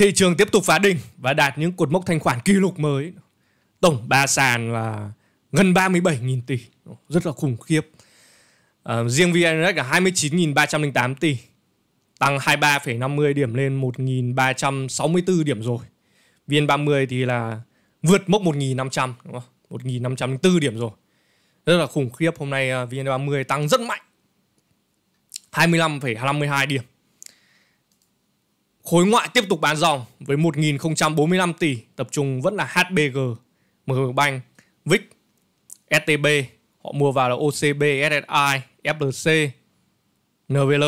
Thị trường tiếp tục phá đỉnh và đạt những cột mốc thanh khoản kỷ lục mới. Tổng ba sàn là gần 37.000 tỷ, rất là khủng khiếp. À, riêng VN là 29.308 tỷ, tăng 23,50 điểm lên 1.364 điểm rồi. VN30 thì là vượt mốc 1.500, đúng không? 1.504 điểm rồi. Rất là khủng khiếp, hôm nay ờ, VN30 tăng rất mạnh. 25,52 điểm. Khối ngoại tiếp tục bán dòng với 1.045 tỷ, tập trung vẫn là HBG, mBank, VIC, STB, họ mua vào là OCB, SSI, FLC, NVL.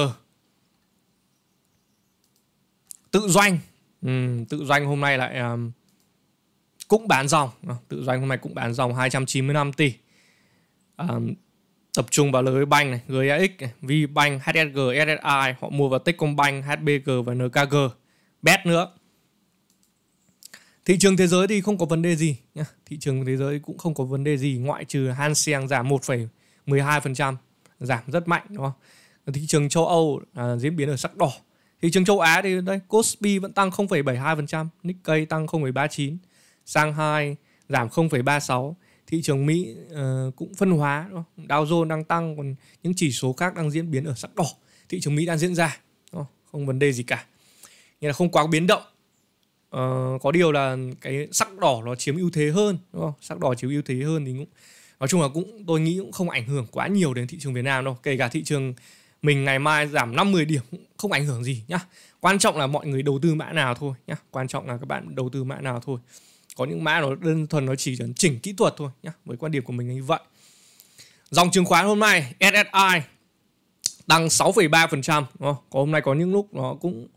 Tự doanh, ừ, tự doanh hôm nay lại um, cũng bán dòng, ờ, tự doanh hôm nay cũng bán dòng 295 tỷ. Um, tập trung vào lưới banh này, GAX này, VBank, HSG, SSI, họ mua vào Techcombank, HBG và NKG, BET nữa. Thị trường thế giới thì không có vấn đề gì nhá. Thị trường thế giới cũng không có vấn đề gì ngoại trừ Hansen giảm 1,12%, giảm rất mạnh đúng không? Thị trường châu Âu à, diễn biến ở sắc đỏ. Thị trường châu Á thì đây Kospi vẫn tăng 0,72%, Nikkei tăng 0,39, Shanghai giảm 0,36, thị trường Mỹ uh, cũng phân hóa đúng không? Dow Jones đang tăng còn những chỉ số khác đang diễn biến ở sắc đỏ thị trường Mỹ đang diễn ra đúng không? không vấn đề gì cả nghĩa là không quá biến động uh, có điều là cái sắc đỏ nó chiếm ưu thế hơn đúng không sắc đỏ chiếm ưu thế hơn thì cũng nói chung là cũng tôi nghĩ cũng không ảnh hưởng quá nhiều đến thị trường Việt Nam đâu kể cả thị trường mình ngày mai giảm 50 điểm cũng không ảnh hưởng gì nhá quan trọng là mọi người đầu tư mã nào thôi nhá quan trọng là các bạn đầu tư mã nào thôi có những mã nó đơn thuần nó chỉ cần chỉnh kỹ thuật thôi nhá với quan điểm của mình như vậy dòng chứng khoán hôm nay SSI tăng 6,3% có hôm nay có những lúc nó cũng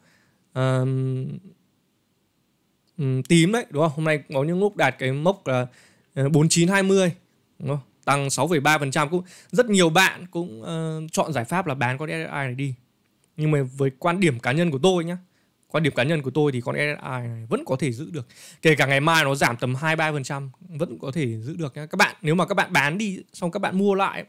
uh, tím đấy đúng không hôm nay có những lúc đạt cái mốc là 4920 ờ, đúng không? tăng 6,3% cũng rất nhiều bạn cũng uh, chọn giải pháp là bán con SSI này đi nhưng mà với quan điểm cá nhân của tôi nhá quan điểm cá nhân của tôi thì con SSI này vẫn có thể giữ được kể cả ngày mai nó giảm tầm hai ba phần trăm vẫn có thể giữ được nhá. các bạn nếu mà các bạn bán đi xong các bạn mua lại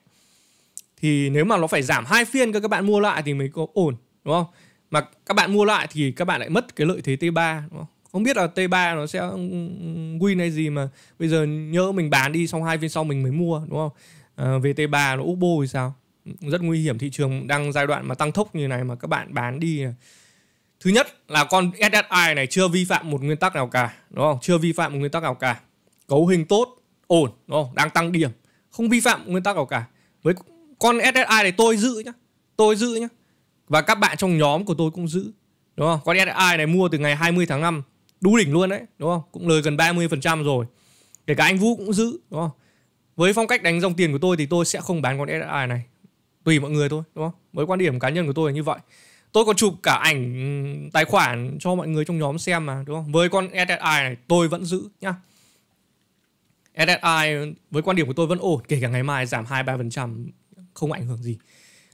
thì nếu mà nó phải giảm hai phiên các bạn mua lại thì mới có ổn đúng không mà các bạn mua lại thì các bạn lại mất cái lợi thế T3 đúng không? không biết là T3 nó sẽ ừ, ừ, win hay gì mà bây giờ nhớ mình bán đi xong hai phiên sau mình mới mua đúng không à, về T3 nó úp bô thì sao rất nguy hiểm thị trường đang giai đoạn mà tăng tốc như này mà các bạn bán đi thứ nhất là con SSI này chưa vi phạm một nguyên tắc nào cả đúng không chưa vi phạm một nguyên tắc nào cả cấu hình tốt ổn đúng không đang tăng điểm không vi phạm nguyên tắc nào cả với con SSI này tôi giữ nhá tôi giữ nhá và các bạn trong nhóm của tôi cũng giữ đúng không con SSI này mua từ ngày 20 tháng 5 đú đỉnh luôn đấy đúng không cũng lời gần 30% rồi kể cả anh Vũ cũng giữ đúng không với phong cách đánh dòng tiền của tôi thì tôi sẽ không bán con SSI này tùy mọi người thôi đúng không với quan điểm cá nhân của tôi là như vậy tôi còn chụp cả ảnh ừ, tài khoản cho mọi người trong nhóm xem mà đúng không với con SSI này tôi vẫn giữ nhá SSI với quan điểm của tôi vẫn ổn kể cả ngày mai giảm hai ba phần trăm không ảnh hưởng gì.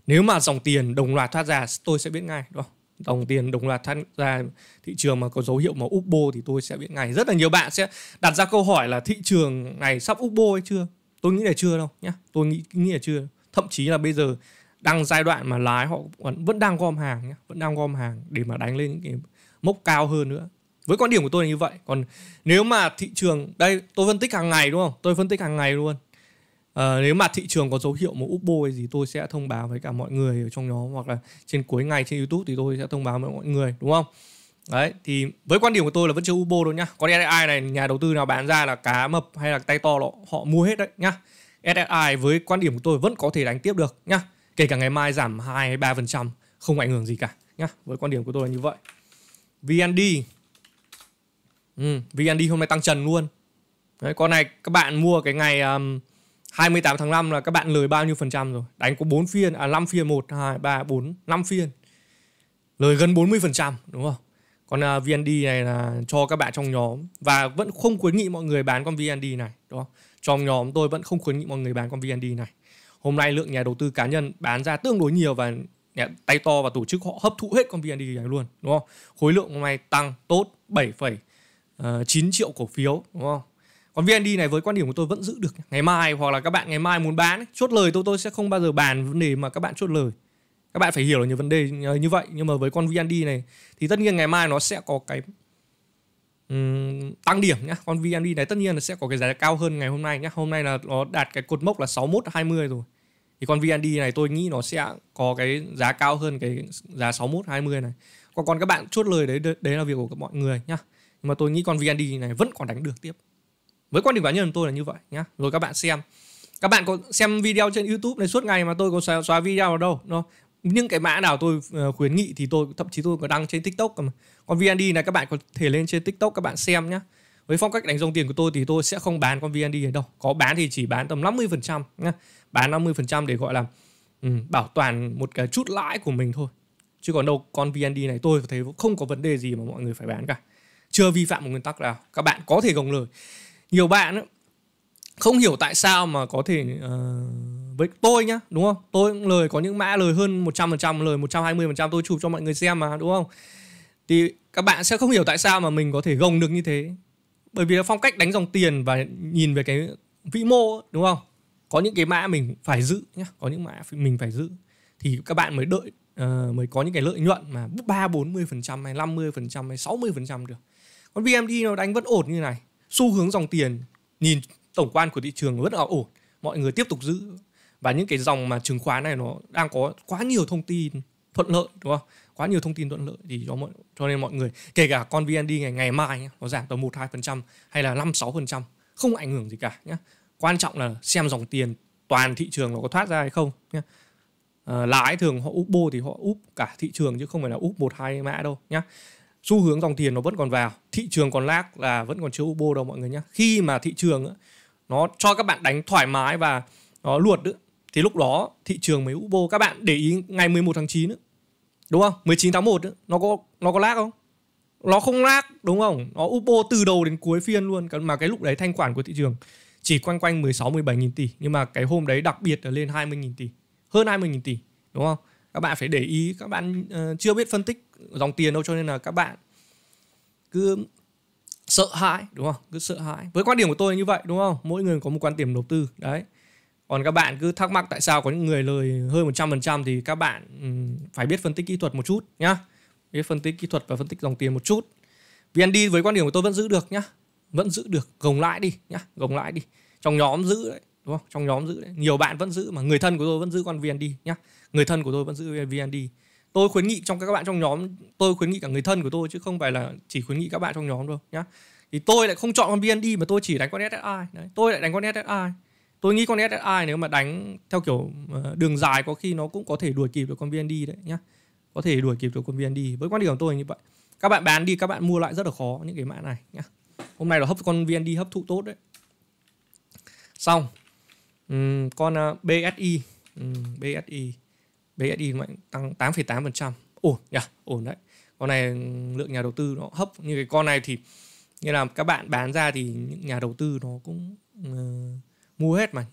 Nếu mà dòng tiền đồng loạt thoát ra tôi sẽ biết ngay đúng không? Dòng tiền đồng loạt thoát ra thị trường mà có dấu hiệu mà upbo thì tôi sẽ biết ngay. Rất là nhiều bạn sẽ đặt ra câu hỏi là thị trường này sắp upbo hay chưa? Tôi nghĩ là chưa đâu nhá. Tôi nghĩ nghĩ là chưa. Thậm chí là bây giờ đang giai đoạn mà lái họ vẫn đang gom hàng nhá, vẫn đang gom hàng để mà đánh lên những cái mốc cao hơn nữa. Với quan điểm của tôi là như vậy. Còn nếu mà thị trường đây tôi phân tích hàng ngày đúng không? Tôi phân tích hàng ngày luôn. À, nếu mà thị trường có dấu hiệu một úp bôi gì tôi sẽ thông báo với cả mọi người ở trong nhóm hoặc là trên cuối ngày trên YouTube thì tôi sẽ thông báo với mọi người đúng không? Đấy thì với quan điểm của tôi là vẫn chưa úp bô đâu nhá. Còn SSI này nhà đầu tư nào bán ra là cá mập hay là tay to họ, họ mua hết đấy nhá. SSI với quan điểm của tôi vẫn có thể đánh tiếp được nhá kể cả ngày mai giảm 2 hay 3% không ảnh hưởng gì cả nhá. Với quan điểm của tôi là như vậy. VND ừ, VND hôm nay tăng trần luôn. Đấy, con này các bạn mua cái ngày um, 28 tháng 5 là các bạn lời bao nhiêu phần trăm rồi? Đánh có 4 phiên à 5 phiên 1 2 3 4 5 phiên. Lời gần 40% đúng không? Còn uh, à, VND này là cho các bạn trong nhóm và vẫn không khuyến nghị mọi người bán con VND này, đúng không? Trong nhóm tôi vẫn không khuyến nghị mọi người bán con VND này hôm nay lượng nhà đầu tư cá nhân bán ra tương đối nhiều và nhà tay to và tổ chức họ hấp thụ hết con VND này luôn đúng không? Khối lượng hôm nay tăng tốt 7,9 ờ, triệu cổ phiếu đúng không? Còn VND này với quan điểm của tôi vẫn giữ được ngày mai hoặc là các bạn ngày mai muốn bán chốt lời tôi tôi sẽ không bao giờ bàn vấn đề mà các bạn chốt lời. Các bạn phải hiểu nhiều vấn đề ờ, như vậy nhưng mà với con VND này thì tất nhiên ngày mai nó sẽ có cái um, tăng điểm nhá. Con VND này tất nhiên là sẽ có cái giá cao hơn ngày hôm nay nhá. Hôm nay là nó đạt cái cột mốc là 6120 rồi thì con VND này tôi nghĩ nó sẽ có cái giá cao hơn cái giá 61 20 này còn còn các bạn chốt lời đấy đấy là việc của mọi người nhá nhưng mà tôi nghĩ con VND này vẫn còn đánh được tiếp với quan điểm cá nhân tôi là như vậy nhá rồi các bạn xem các bạn có xem video trên YouTube này suốt ngày mà tôi có xóa, xóa video ở đâu nó những cái mã nào tôi ờ, khuyến nghị thì tôi thậm chí tôi có đăng trên TikTok mà. còn VND này các bạn có thể lên trên TikTok các bạn xem nhá với phong cách đánh dòng tiền của tôi thì tôi sẽ không bán con VND này đâu có bán thì chỉ bán tầm 50% trăm, bán 50% để gọi là um, bảo toàn một cái chút lãi của mình thôi chứ còn đâu con VND này tôi thấy không có vấn đề gì mà mọi người phải bán cả chưa vi phạm một nguyên tắc nào các bạn có thể gồng lời nhiều bạn không hiểu tại sao mà có thể uh, với tôi nhá đúng không tôi cũng lời có những mã lời hơn 100% lời 120% tôi chụp cho mọi người xem mà đúng không thì các bạn sẽ không hiểu tại sao mà mình có thể gồng được như thế bởi vì là phong cách đánh dòng tiền và nhìn về cái vĩ mô đúng không có những cái mã mình phải giữ nhá có những mã mình phải giữ thì các bạn mới đợi uh, mới có những cái lợi nhuận mà ba bốn mươi phần trăm hay năm mươi phần trăm hay sáu mươi phần trăm được còn VMD nó đánh vẫn ổn như này xu hướng dòng tiền nhìn tổng quan của thị trường rất là ổn mọi người tiếp tục giữ và những cái dòng mà chứng khoán này nó đang có quá nhiều thông tin thuận lợi đúng không quá nhiều thông tin thuận lợi thì cho mọi cho nên mọi người kể cả con VND ngày ngày mai nhá, nó giảm tầm một hai phần trăm hay là năm sáu phần trăm không ảnh hưởng gì cả nhé quan trọng là xem dòng tiền toàn thị trường nó có thoát ra hay không nhé à, ờ, lãi thường họ úp bô thì họ úp cả thị trường chứ không phải là úp một hai mã đâu nhé xu hướng dòng tiền nó vẫn còn vào thị trường còn lag là vẫn còn chưa úp bô đâu mọi người nhé khi mà thị trường nó cho các bạn đánh thoải mái và nó luột nữa thì lúc đó thị trường mới úp bô các bạn để ý ngày 11 tháng 9 nữa đúng không 19 tháng 1 nó có nó có lag không nó không lag đúng không nó upo từ đầu đến cuối phiên luôn mà cái lúc đấy thanh khoản của thị trường chỉ quanh quanh 16 17 nghìn tỷ nhưng mà cái hôm đấy đặc biệt là lên 20 nghìn tỷ hơn 20 nghìn tỷ đúng không các bạn phải để ý các bạn uh, chưa biết phân tích dòng tiền đâu cho nên là các bạn cứ sợ hãi đúng không cứ sợ hãi với quan điểm của tôi như vậy đúng không mỗi người có một quan điểm đầu tư đấy còn các bạn cứ thắc mắc tại sao có những người lời hơn 100% thì các bạn phải biết phân tích kỹ thuật một chút nhá biết phân tích kỹ thuật và phân tích dòng tiền một chút VND với quan điểm của tôi vẫn giữ được nhá vẫn giữ được gồng lãi đi nhá gồng lãi đi trong nhóm giữ đấy đúng không trong nhóm giữ đấy nhiều bạn vẫn giữ mà người thân của tôi vẫn giữ con VND nhá người thân của tôi vẫn giữ VND tôi khuyến nghị trong các bạn trong nhóm tôi khuyến nghị cả người thân của tôi chứ không phải là chỉ khuyến nghị các bạn trong nhóm đâu nhá thì tôi lại không chọn con VND mà tôi chỉ đánh con SSI đấy tôi lại đánh con SSI tôi nghĩ con SSI nếu mà đánh theo kiểu ờ, đường dài có khi nó cũng có thể đuổi kịp được con VND đấy nhá có thể đuổi kịp được con VND với quan điểm của tôi như vậy các bạn bán đi các bạn mua lại rất là khó những cái mã này nhá hôm nay là hấp con VND hấp thụ tốt đấy xong uhm, con ờ, BSI uhm, BSI BSI mạnh tăng 8,8% ổn nhỉ yeah, ổn đấy con này lượng nhà đầu tư nó hấp như cái con này thì như là các bạn bán ra thì những nhà đầu tư nó cũng uh, mua hết mà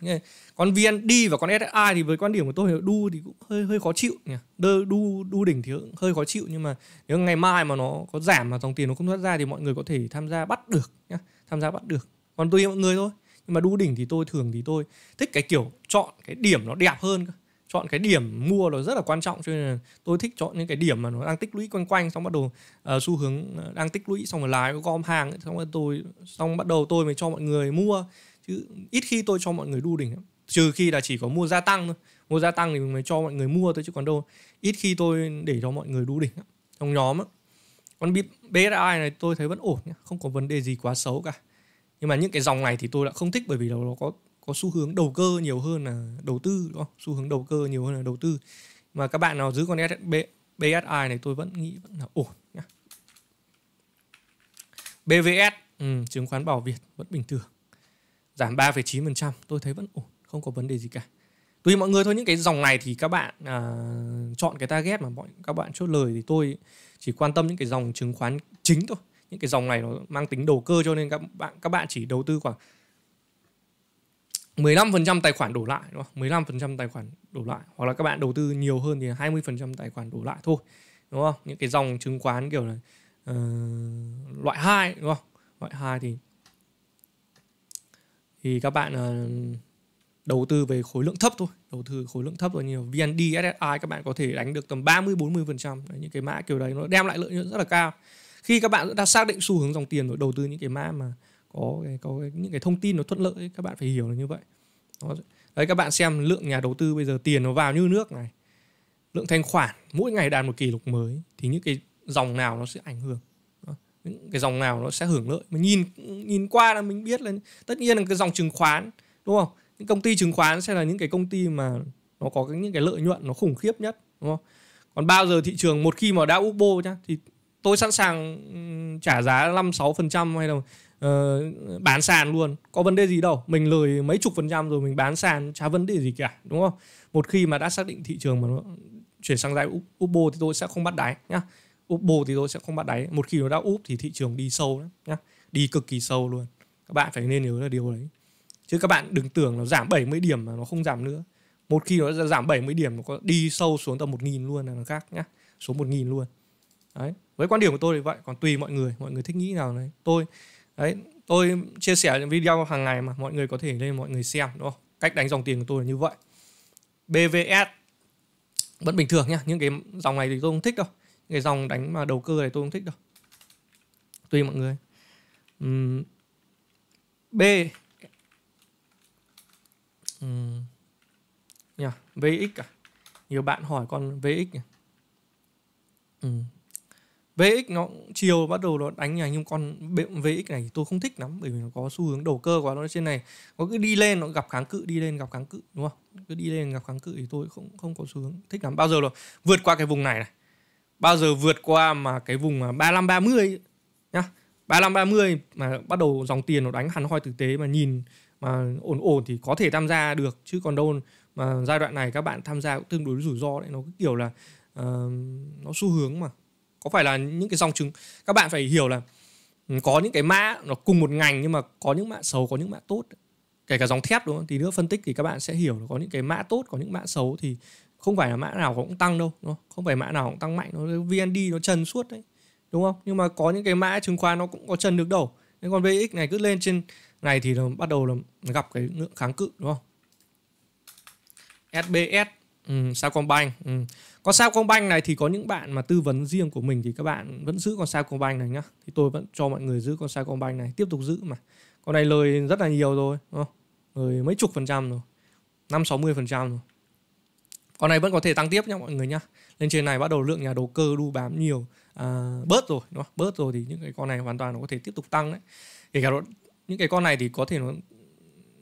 Con vn đi và con ssi thì với quan điểm của tôi đu thì cũng hơi hơi khó chịu nhỉ đơ đu đu đỉnh thì hơi khó chịu nhưng mà nếu ngày mai mà nó có giảm mà dòng tiền nó không thoát ra thì mọi người có thể tham gia bắt được nhá tham gia bắt được còn tùy mọi người thôi nhưng mà đu đỉnh thì tôi thường thì tôi thích cái kiểu chọn cái điểm nó đẹp hơn chọn cái điểm mua nó rất là quan trọng cho nên là tôi thích chọn những cái điểm mà nó đang tích lũy quanh quanh xong bắt đầu uh, xu hướng ờ, đang tích lũy xong rồi lái gom hàng xong rồi tôi xong bắt đầu tôi mới cho mọi người mua chứ ít khi tôi cho mọi người đu đỉnh trừ khi là chỉ có mua gia tăng thôi mua gia tăng thì mình mới cho mọi người mua thôi chứ còn đâu ít khi tôi để cho mọi người đu đỉnh trong nhóm á còn BSI này tôi thấy vẫn ổn không có vấn đề gì quá xấu cả nhưng mà những cái dòng này thì tôi đã không thích bởi vì nó có có xu hướng đầu cơ nhiều hơn là đầu tư đúng không? xu hướng đầu cơ nhiều hơn là đầu tư mà các bạn nào giữ con SB, BSI này tôi vẫn nghĩ vẫn là ổn nhá. BVS ừ, chứng khoán bảo Việt vẫn bình thường giảm 3,9% tôi thấy vẫn ổn không có vấn đề gì cả tùy mọi người thôi những cái dòng này thì các bạn à, chọn cái target mà mọi các bạn chốt lời thì tôi chỉ quan tâm những cái dòng chứng khoán chính thôi những cái dòng này nó mang tính đầu cơ cho nên các bạn các bạn chỉ đầu tư khoảng 15% tài khoản đổ lại đúng không? 15% tài khoản đổ lại hoặc là các bạn đầu tư nhiều hơn thì 20% tài khoản đổ lại thôi đúng không những cái dòng chứng khoán kiểu là uh, loại hai đúng không loại hai thì thì các bạn ờ, đầu tư về khối lượng thấp thôi đầu tư khối lượng thấp rồi nhiều VND SSI các bạn có thể đánh được tầm 30 40 phần trăm những cái mã kiểu đấy nó đem lại lợi nhuận rất là cao khi các bạn đã xác định xu hướng dòng tiền rồi đầu tư những cái mã mà có cái, có cái, những cái thông tin nó thuận lợi các bạn phải hiểu là như vậy đó. đấy các bạn xem lượng nhà đầu tư bây giờ tiền nó vào như nước này lượng thanh khoản mỗi ngày đạt một kỷ lục mới thì những cái dòng nào nó sẽ ảnh hưởng cái dòng nào nó sẽ hưởng lợi mình nhìn nhìn qua là mình biết là tất nhiên là cái dòng chứng khoán đúng không những công ty chứng khoán sẽ là những cái công ty mà nó có những cái lợi nhuận nó khủng khiếp nhất đúng không còn bao giờ thị trường một khi mà đã úp bô nhá thì tôi sẵn sàng trả giá 5 6 phần trăm hay là uh, bán sàn luôn có vấn đề gì đâu mình lời mấy chục phần trăm rồi mình bán sàn chả vấn đề gì cả đúng không một khi mà đã xác định thị trường mà nó chuyển sang giá úp bô thì tôi sẽ không bắt đáy nhá úp bồ thì tôi sẽ không bắt đáy một khi nó đã úp thì thị trường đi sâu lắm nhá đi cực kỳ sâu luôn các bạn phải nên nhớ là điều đấy chứ các bạn đừng tưởng nó giảm 70 điểm mà nó không giảm nữa một khi nó giảm 70 điểm nó có đi sâu xuống tầm 1.000 luôn là nó khác nhá xuống 1.000 luôn đấy với quan điểm của tôi thì vậy còn tùy mọi người mọi người thích nghĩ nào đấy tôi đấy tôi chia sẻ những video hàng ngày mà mọi người có thể lên mọi người xem đúng không cách đánh dòng tiền của tôi là như vậy bvs vẫn bình thường nhá những cái dòng này thì tôi không thích đâu cái dòng đánh mà đầu cơ này tôi không thích đâu tùy mọi người uhm. B uhm. yeah. VX à nhiều bạn hỏi con VX nhỉ uhm. VX nó chiều bắt đầu nó đánh này nhưng con VX này tôi không thích lắm bởi vì nó có xu hướng đầu cơ quá nó trên này nó cứ đi lên nó gặp kháng cự đi lên gặp kháng cự đúng không cứ đi lên gặp kháng cự thì tôi không không có xu hướng thích lắm bao giờ rồi vượt qua cái vùng này này bao giờ vượt qua mà cái vùng 3530 à, nhá 3530 mà bắt đầu dòng tiền nó đánh hẳn hoi thực tế mà nhìn mà ổn ổn thì có thể tham gia được chứ còn đâu mà giai đoạn này các bạn tham gia cũng tương đối rủi ro đấy nó cứ kiểu là uh, nó xu hướng mà có phải là những cái dòng chứng các bạn phải hiểu là ừ, có những cái mã nó cùng một ngành nhưng mà có những mã xấu có những mã tốt kể cả dòng thép đúng không thì nữa phân tích thì các bạn sẽ hiểu là có những cái mã tốt có những mã xấu thì không phải là mã nào cũng tăng đâu đúng không? không phải mã nào cũng tăng mạnh nó VND nó trần suốt đấy đúng không nhưng mà có những cái mã chứng khoán nó cũng có trần được đâu nên còn VX này cứ lên trên này thì nó bắt đầu là gặp cái ngưỡng kháng cự đúng không SBS ừ, Sacombank ừ. còn Sacombank này thì có những bạn mà tư vấn riêng của mình thì các bạn vẫn giữ con sao Sacombank này nhá thì tôi vẫn cho mọi người giữ con sao Sacombank này tiếp tục giữ mà con này lời rất là nhiều rồi đúng không? lời mấy chục phần trăm rồi năm sáu mươi phần trăm rồi con này vẫn có thể tăng tiếp nhá mọi người nhá lên trên này bắt đầu lượng nhà đầu cơ đu bám nhiều à, bớt rồi đúng không? bớt rồi thì những cái con này hoàn toàn nó có thể tiếp tục tăng đấy kể cả đó, những cái con này thì có thể nó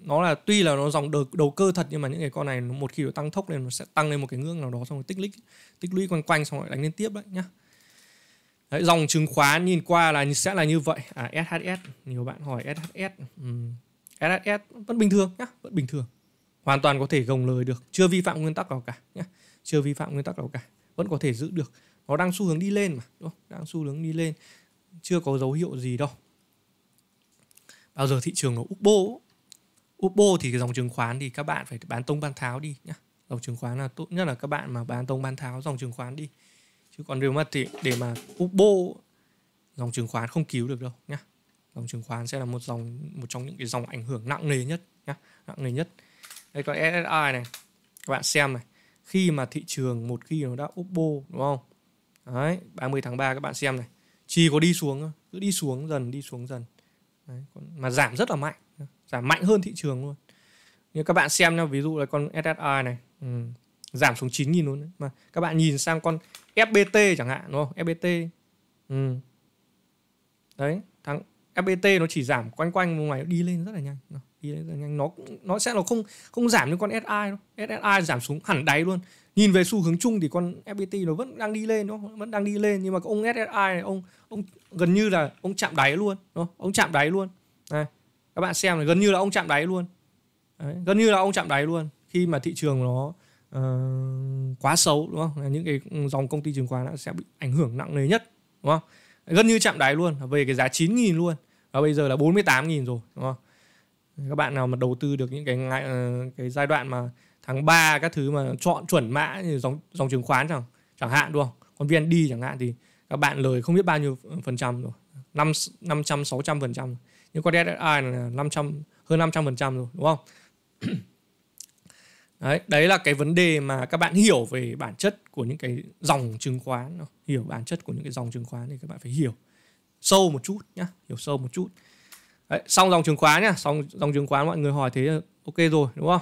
nó là tuy là nó dòng đầu, đầu cơ thật nhưng mà những cái con này một khi nó tăng tốc lên nó sẽ tăng lên một cái ngưỡng nào đó xong rồi tích lũy tích lũy quanh quanh xong rồi đánh lên tiếp đấy nhá đấy, dòng chứng khoán nhìn qua là sẽ là như vậy à SHS nhiều bạn hỏi SHS ừ. SHS vẫn bình thường nhá vẫn bình thường hoàn toàn có thể gồng lời được chưa vi phạm nguyên tắc nào cả nhé chưa vi phạm nguyên tắc nào cả vẫn có thể giữ được nó đang xu hướng đi lên mà đúng không? đang xu hướng đi lên chưa có dấu hiệu gì đâu bao giờ thị trường ở úp bô thì cái dòng chứng khoán thì các bạn phải bán tông bán tháo đi nhá dòng chứng khoán là tốt nhất là các bạn mà bán tông bán tháo dòng chứng khoán đi chứ còn nếu mà thì để mà úp dòng chứng khoán không cứu được đâu nhá dòng chứng khoán sẽ là một dòng một trong những cái dòng ảnh hưởng nặng nề nhất nhá nặng nề nhất đây con SSI này các bạn xem này khi mà thị trường một khi nó đã Oppo đúng không đấy 30 tháng 3 các bạn xem này chỉ có đi xuống thôi cứ đi xuống dần đi xuống dần đấy, còn, mà giảm rất là mạnh giảm mạnh hơn thị trường luôn như các bạn xem nha ví dụ là con SSI này ừ, giảm xuống 9.000 luôn đấy. mà các bạn nhìn sang con FBT chẳng hạn đúng không FBT ừ. đấy tháng FPT nó chỉ giảm quanh quanh ngoài đi lên rất là nhanh đi lên rất là nhanh nó nó sẽ nó không không giảm như con SI đâu SSI giảm xuống hẳn đáy luôn nhìn về xu hướng chung thì con FPT nó vẫn đang đi lên nó vẫn đang đi lên nhưng mà ông SSI này, ông ông gần như là ông chạm đáy luôn đúng không ông chạm đáy luôn này các bạn xem là gần như là ông chạm đáy luôn Đấy, gần như là ông chạm đáy luôn khi mà thị trường nó uh, quá xấu đúng không những cái dòng công ty chứng khoán sẽ bị ảnh hưởng nặng nề nhất đúng không gần như chạm đáy luôn về cái giá 9.000 luôn và bây giờ là 48.000 rồi đúng không các bạn nào mà đầu tư được những cái ờ, cái giai đoạn mà tháng 3 các thứ mà chọn chuẩn mã như dòng dòng chứng khoán chẳng chẳng hạn đúng không còn VND chẳng hạn thì các bạn lời không biết bao nhiêu phần trăm rồi năm năm trăm sáu trăm phần trăm nhưng con DSI là 500 hơn 500 phần trăm rồi đúng không đấy đấy là cái vấn đề mà các bạn hiểu về bản chất của những cái dòng chứng khoán hiểu bản chất của những cái dòng chứng khoán thì các bạn phải hiểu sâu một chút nhá hiểu sâu một chút Đấy, xong dòng chứng khoán nhá xong dòng chứng khoán mọi người hỏi thế ok rồi đúng không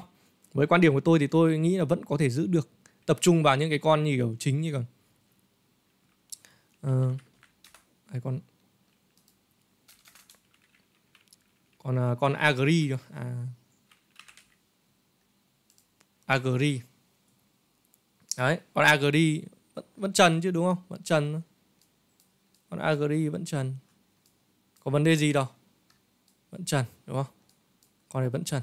với quan điểm của tôi thì tôi nghĩ là vẫn có thể giữ được tập trung vào những cái con như kiểu chính như ờ, còn uh, à, con còn con agri à, agri đấy con agri vẫn, vẫn trần chứ đúng không vẫn trần còn agri vẫn trần có vấn đề gì đâu vẫn trần đúng không còn này vẫn trần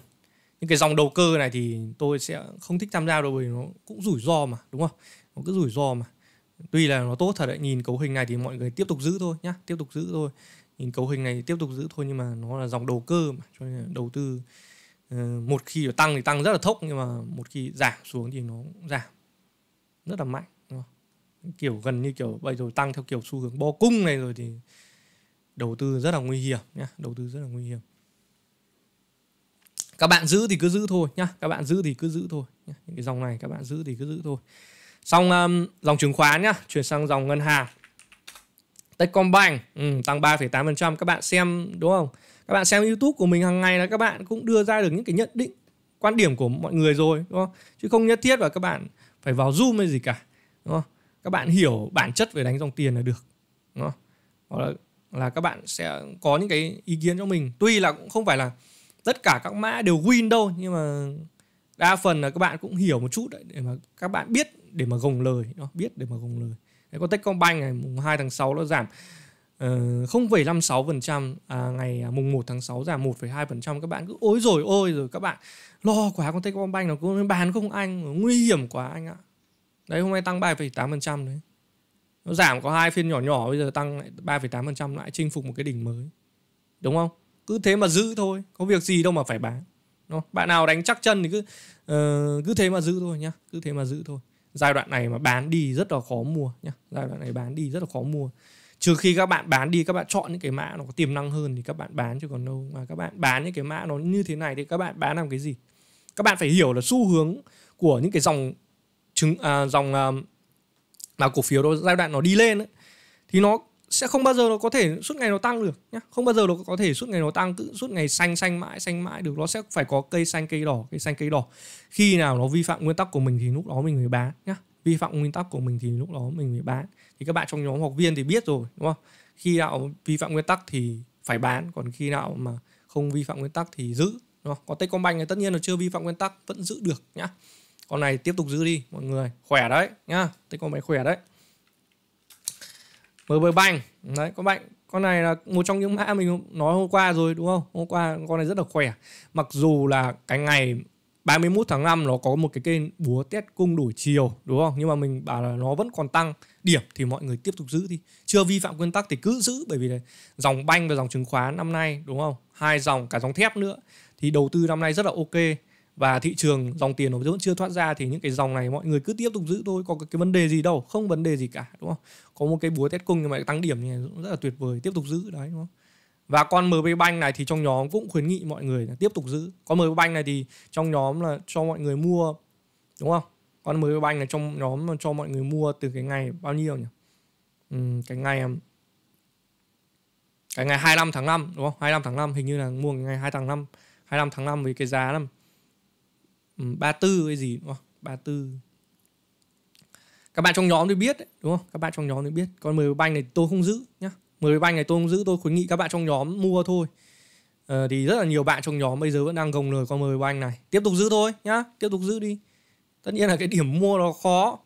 những cái dòng đầu cơ này thì tôi sẽ không thích tham gia đâu bởi nó cũng rủi ro mà đúng không nó cứ rủi ro mà tuy là nó tốt thật đấy nhìn cấu hình này thì mọi người tiếp tục giữ thôi nhá tiếp tục giữ thôi nhìn cấu hình này thì tiếp tục giữ thôi nhưng mà nó là dòng đầu cơ mà cho nên là đầu tư ờ, một khi tăng thì tăng rất là thốc nhưng mà một khi giảm xuống thì nó cũng giảm rất là mạnh kiểu gần như kiểu bây giờ tăng theo kiểu xu hướng bo cung này rồi thì đầu tư rất là nguy hiểm nhá đầu tư rất là nguy hiểm các bạn giữ thì cứ giữ thôi nhá các bạn giữ thì cứ giữ thôi nhá. những cái dòng này các bạn giữ thì cứ giữ thôi xong um, dòng chứng khoán nhá chuyển sang dòng ngân hàng Techcombank ừ, tăng 3,8% các bạn xem đúng không các bạn xem YouTube của mình hàng ngày là các bạn cũng đưa ra được những cái nhận định quan điểm của mọi người rồi đúng không chứ không nhất thiết là các bạn phải vào zoom hay gì cả đúng không các bạn hiểu bản chất về đánh dòng tiền là được đúng hoặc là, là các bạn sẽ có những cái ý kiến cho mình tuy là cũng không phải là tất cả các mã đều win đâu nhưng mà đa phần là các bạn cũng hiểu một chút đấy, để mà các bạn biết để mà gồng lời nó biết để mà gồng lời đấy, con Techcombank ngày mùng 2 tháng 6 nó giảm ờ, uh, 0,56% à, ngày à, mùng 1 tháng 6 giảm 1,2% các bạn cứ ối rồi ôi rồi các bạn lo quá con Techcombank nó có bán không anh nguy hiểm quá anh ạ Đấy hôm nay tăng 3,8% đấy. Nó giảm có hai phiên nhỏ nhỏ bây giờ tăng lại 3,8% lại chinh phục một cái đỉnh mới. Đúng không? Cứ thế mà giữ thôi, có việc gì đâu mà phải bán. Đúng không? Bạn nào đánh chắc chân thì cứ uh, cứ thế mà giữ thôi nhá, cứ thế mà giữ thôi. Giai đoạn này mà bán đi rất là khó mua nhá. Giai đoạn này bán đi rất là khó mua. Trừ khi các bạn bán đi các bạn chọn những cái mã nó có tiềm năng hơn thì các bạn bán chứ còn đâu mà các bạn bán những cái mã nó như thế này thì các bạn bán làm cái gì? Các bạn phải hiểu là xu hướng của những cái dòng chứng à, dòng à, là cổ phiếu đó giai đoạn nó đi lên ấy, thì nó sẽ không bao giờ nó có thể suốt ngày nó tăng được nhé không bao giờ nó có thể suốt ngày nó tăng cứ suốt ngày xanh xanh mãi xanh mãi được nó sẽ phải có cây xanh cây đỏ cây xanh cây đỏ khi nào nó vi phạm nguyên tắc của mình thì lúc đó mình mới bán nhé vi phạm nguyên tắc của mình thì lúc đó mình mới bán thì các bạn trong nhóm học viên thì biết rồi đúng không khi nào vi phạm nguyên tắc thì phải bán còn khi nào mà không vi phạm nguyên tắc thì giữ đúng không? có Techcombank thì tất nhiên là chưa vi phạm nguyên tắc vẫn giữ được nhá con này tiếp tục giữ đi mọi người khỏe đấy nhá thấy con máy khỏe đấy mới MB banh đấy con bạn con này là một trong những mã mình nói hôm qua rồi đúng không hôm qua con này rất là khỏe mặc dù là cái ngày 31 tháng 5 nó có một cái kênh búa test cung đổi chiều đúng không nhưng mà mình bảo là nó vẫn còn tăng điểm thì mọi người tiếp tục giữ đi chưa vi phạm nguyên tắc thì cứ giữ bởi vì là dòng banh và dòng chứng khoán năm nay đúng không hai dòng cả dòng thép nữa thì đầu tư năm nay rất là ok và thị trường dòng tiền nó vẫn chưa thoát ra thì những cái dòng này mọi người cứ tiếp tục giữ thôi có cái vấn đề gì đâu không vấn đề gì cả đúng không có một cái búa test cung nhưng mà tăng điểm này rất là tuyệt vời tiếp tục giữ đấy đúng không và con MB Bank này thì trong nhóm cũng khuyến nghị mọi người là tiếp tục giữ con MB Bank này thì trong nhóm là cho mọi người mua đúng không con MB Bank này trong nhóm là cho mọi người mua từ cái ngày bao nhiêu nhỉ ừ, cái ngày cái ngày 25 tháng 5 đúng không 25 tháng 5 hình như là mua ngày 2 tháng 5 25 tháng 5 với cái giá là 34 ừ, hay gì đúng không? 34 các bạn trong nhóm thì biết đấy, đúng không các bạn trong nhóm thì biết còn 10 banh này tôi không giữ nhá 10 banh này tôi không giữ tôi khuyến nghị các bạn trong nhóm mua thôi ờ, thì rất là nhiều bạn trong nhóm bây giờ vẫn đang gồng lời con 10 banh này tiếp tục giữ thôi nhá tiếp tục giữ đi tất nhiên là cái điểm mua nó khó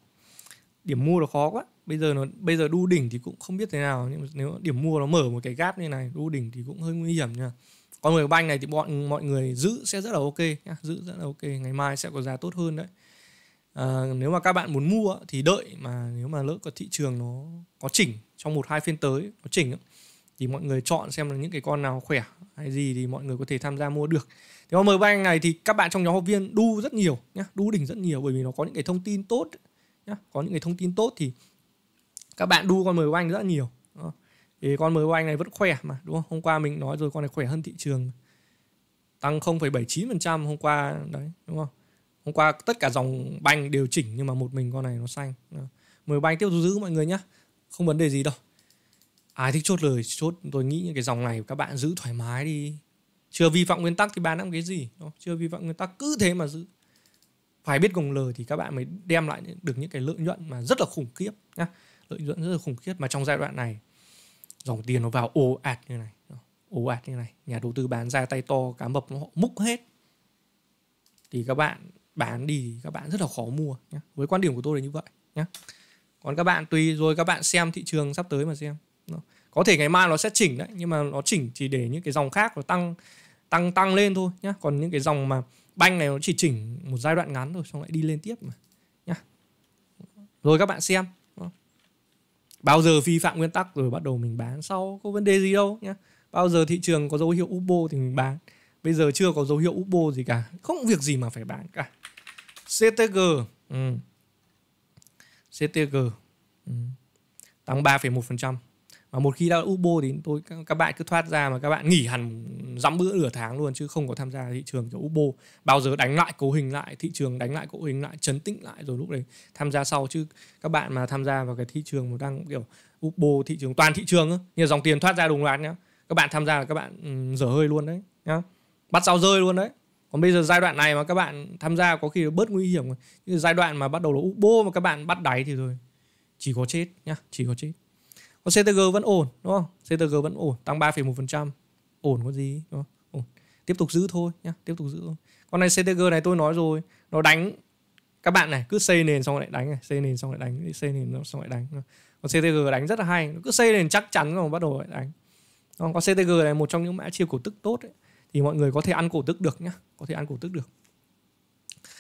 điểm mua nó khó quá bây giờ nó bây giờ đu đỉnh thì cũng không biết thế nào nhưng mà nếu điểm mua nó mở một cái gap như này đu đỉnh thì cũng hơi nguy hiểm nha con người banh này thì bọn mọi người giữ sẽ rất là ok nhá. giữ rất là ok ngày mai sẽ có giá tốt hơn đấy à, nếu mà các bạn muốn mua thì đợi mà nếu mà lỡ có thị trường nó có chỉnh trong một hai phiên tới có chỉnh thì mọi người chọn xem là những cái con nào khỏe hay gì thì mọi người có thể tham gia mua được con mà banh này thì các bạn trong nhóm học viên đu rất nhiều nhá đu đỉnh rất nhiều bởi vì nó có những cái thông tin tốt nhá có những cái thông tin tốt thì các bạn đu con mười banh rất là nhiều thì con mới của anh này vẫn khỏe mà đúng không hôm qua mình nói rồi con này khỏe hơn thị trường tăng 0,79% hôm qua đấy đúng không hôm qua tất cả dòng banh đều chỉnh nhưng mà một mình con này nó xanh mười banh tiếp tục giữ mọi người nhé không vấn đề gì đâu ai thích chốt lời chốt tôi nghĩ những cái dòng này các bạn giữ thoải mái đi chưa vi phạm nguyên tắc thì bán làm cái gì đó, chưa vi phạm nguyên tắc cứ thế mà giữ phải biết gồng lời thì các bạn mới đem lại được những cái lợi nhuận mà rất là khủng khiếp nhá lợi nhuận rất là khủng khiếp mà trong giai đoạn này dòng tiền nó vào ồ ạt như này ồ ạt như này nhà đầu tư bán ra tay to cá mập nó họ múc hết thì các bạn bán đi thì các bạn rất là khó mua nhé với quan điểm của tôi là như vậy nhé còn các bạn tùy rồi các bạn xem thị trường sắp tới mà xem có thể ngày mai nó sẽ chỉnh đấy nhưng mà nó chỉnh chỉ để những cái dòng khác nó tăng tăng tăng lên thôi nhá còn những cái dòng mà banh này nó chỉ chỉnh một giai đoạn ngắn rồi xong lại đi lên tiếp mà nhá rồi các bạn xem bao giờ vi phạm nguyên tắc rồi bắt đầu mình bán sau có vấn đề gì đâu nhá bao giờ thị trường có dấu hiệu upbo thì mình bán bây giờ chưa có dấu hiệu upbo gì cả không việc gì mà phải bán cả CTG ừ. CTG ừ. tăng 3,1% và một khi đã Ubo thì tôi các bạn cứ thoát ra mà các bạn nghỉ hẳn dăm bữa nửa tháng luôn chứ không có tham gia thị trường kiểu Ubo bao giờ đánh lại cố hình lại thị trường đánh lại cố hình lại chấn tĩnh lại rồi lúc đấy tham gia sau chứ các bạn mà tham gia vào cái thị trường mà đang kiểu Ubo thị trường toàn thị trường như dòng tiền thoát ra đồng loạt nhá các bạn tham gia là các bạn ừ, dở hơi luôn đấy nhá bắt rau rơi luôn đấy còn bây giờ giai đoạn này mà các bạn tham gia có khi là bớt nguy hiểm rồi. giai đoạn mà bắt đầu là Ubo mà các bạn bắt đáy thì rồi chỉ có chết nhá chỉ có chết còn CTG vẫn ổn đúng không CTG vẫn ổn tăng 3,1% ổn có gì đúng không? ổn tiếp tục giữ thôi nhá tiếp tục giữ thôi con này CTG này tôi nói rồi nó đánh các bạn này cứ xây nền xong lại đánh này xây nền xong lại đánh xây nền xong lại đánh còn CTG đánh rất là hay nó cứ xây nền chắc chắn rồi bắt đầu lại đánh còn con CTG này một trong những mã chia cổ tức tốt ấy, thì mọi người có thể ăn cổ tức được nhá có thể ăn cổ tức được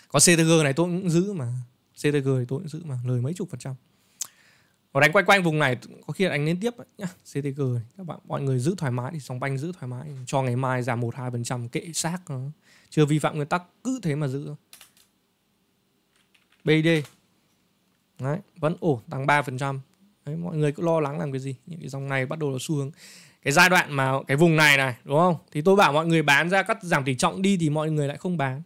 còn CTG này tôi cũng giữ mà CTG thì tôi cũng giữ mà lời mấy chục phần trăm còn đánh quanh quanh vùng này có khi đánh lên tiếp nhá ctg này. các bạn mọi người giữ thoải mái thì sóng banh giữ thoải mái cho ngày mai giảm một hai phần trăm kệ xác ờ. chưa vi phạm nguyên tắc cứ thế mà giữ bd đấy vẫn ổn tăng 3% phần trăm mọi người cứ lo lắng làm cái gì những cái dòng này bắt đầu là xu hướng cái giai đoạn mà cái vùng này này đúng không thì tôi bảo mọi người bán ra cắt giảm tỷ trọng đi thì mọi người lại không bán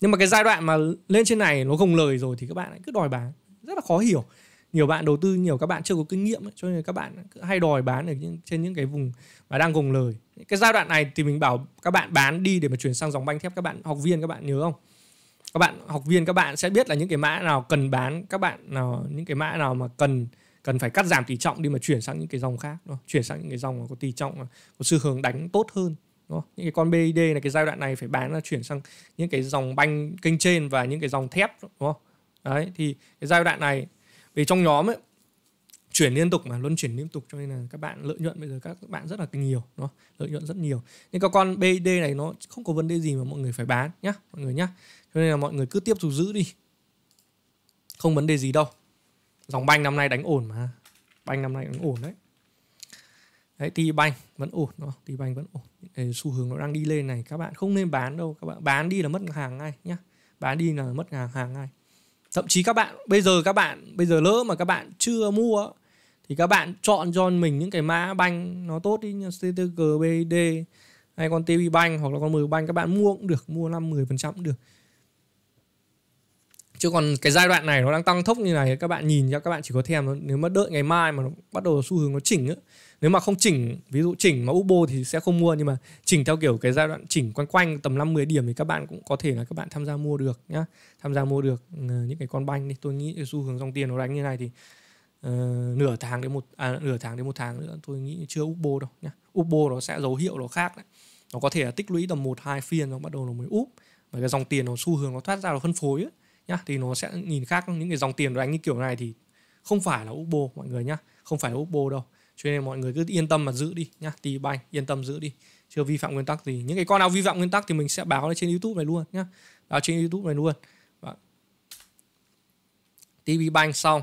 nhưng mà cái giai đoạn mà lên trên này nó không lời rồi thì các bạn lại cứ đòi bán rất là khó hiểu nhiều bạn đầu tư nhiều các bạn chưa có kinh nghiệm cho nên các bạn hay đòi bán ở những, trên những cái vùng mà đang gồng lời cái giai đoạn này thì mình bảo các bạn bán đi để mà chuyển sang dòng banh thép các bạn học viên các bạn nhớ không các bạn học viên các bạn sẽ biết là những cái mã nào cần bán các bạn nào những cái mã nào mà cần cần phải cắt giảm tỷ trọng đi mà chuyển sang những cái dòng khác đúng không? chuyển sang những cái dòng mà có tỷ trọng có xu hướng đánh tốt hơn đúng không? những cái con BID này cái giai đoạn này phải bán là chuyển sang những cái dòng banh kênh trên và những cái dòng thép đúng không đấy thì cái giai đoạn này vì trong nhóm ấy chuyển liên tục mà luân chuyển liên tục cho nên là các bạn lợi nhuận bây giờ các bạn rất là nhiều nó lợi nhuận rất nhiều nhưng các con BD này nó không có vấn đề gì mà mọi người phải bán nhá mọi người nhá cho nên là mọi người cứ tiếp tục giữ đi không vấn đề gì đâu dòng banh năm nay đánh ổn mà banh năm nay đánh ổn đấy đấy thì banh vẫn ổn nó thì banh vẫn ổn đấy, xu hướng nó đang đi lên này các bạn không nên bán đâu các bạn bán đi là mất hàng ngay nhá bán đi là mất hàng hàng ngay thậm chí các bạn bây giờ các bạn bây giờ lỡ mà các bạn chưa mua thì các bạn chọn cho mình những cái mã banh nó tốt đi như CTG, BD hay con TV banh hoặc là con 10 banh các bạn mua cũng được mua 5 10 phần trăm cũng được chứ còn cái giai đoạn này nó đang tăng tốc như này các bạn nhìn cho các bạn chỉ có thèm nếu mà đợi ngày mai mà nó bắt đầu xu hướng nó chỉnh ấy, nếu mà không chỉnh ví dụ chỉnh mà Ubo thì sẽ không mua nhưng mà chỉnh theo kiểu cái giai đoạn chỉnh quanh quanh tầm 50 điểm thì các bạn cũng có thể là các bạn tham gia mua được nhá tham gia mua được ờ, những cái con banh đi tôi nghĩ xu hướng dòng tiền nó đánh như này thì uh, nửa tháng đến một à, nửa tháng đến một tháng nữa tôi nghĩ chưa Ubo đâu nhá Ubo nó sẽ dấu hiệu nó khác đấy nó có thể là tích lũy tầm một hai phiên nó bắt đầu nó mới úp và cái dòng tiền nó xu hướng nó thoát ra nó phân phối ấy, nhá thì nó sẽ nhìn khác những cái dòng tiền nó đánh như kiểu này thì không phải là Ubo mọi người nhá không phải là Ubo đâu cho nên mọi người cứ yên tâm mà giữ đi nhá tì banh yên tâm giữ đi chưa vi phạm nguyên tắc gì những cái con nào vi phạm nguyên tắc thì mình sẽ báo lên trên youtube này luôn nhá báo trên youtube này luôn Và... Vâng. tb bank xong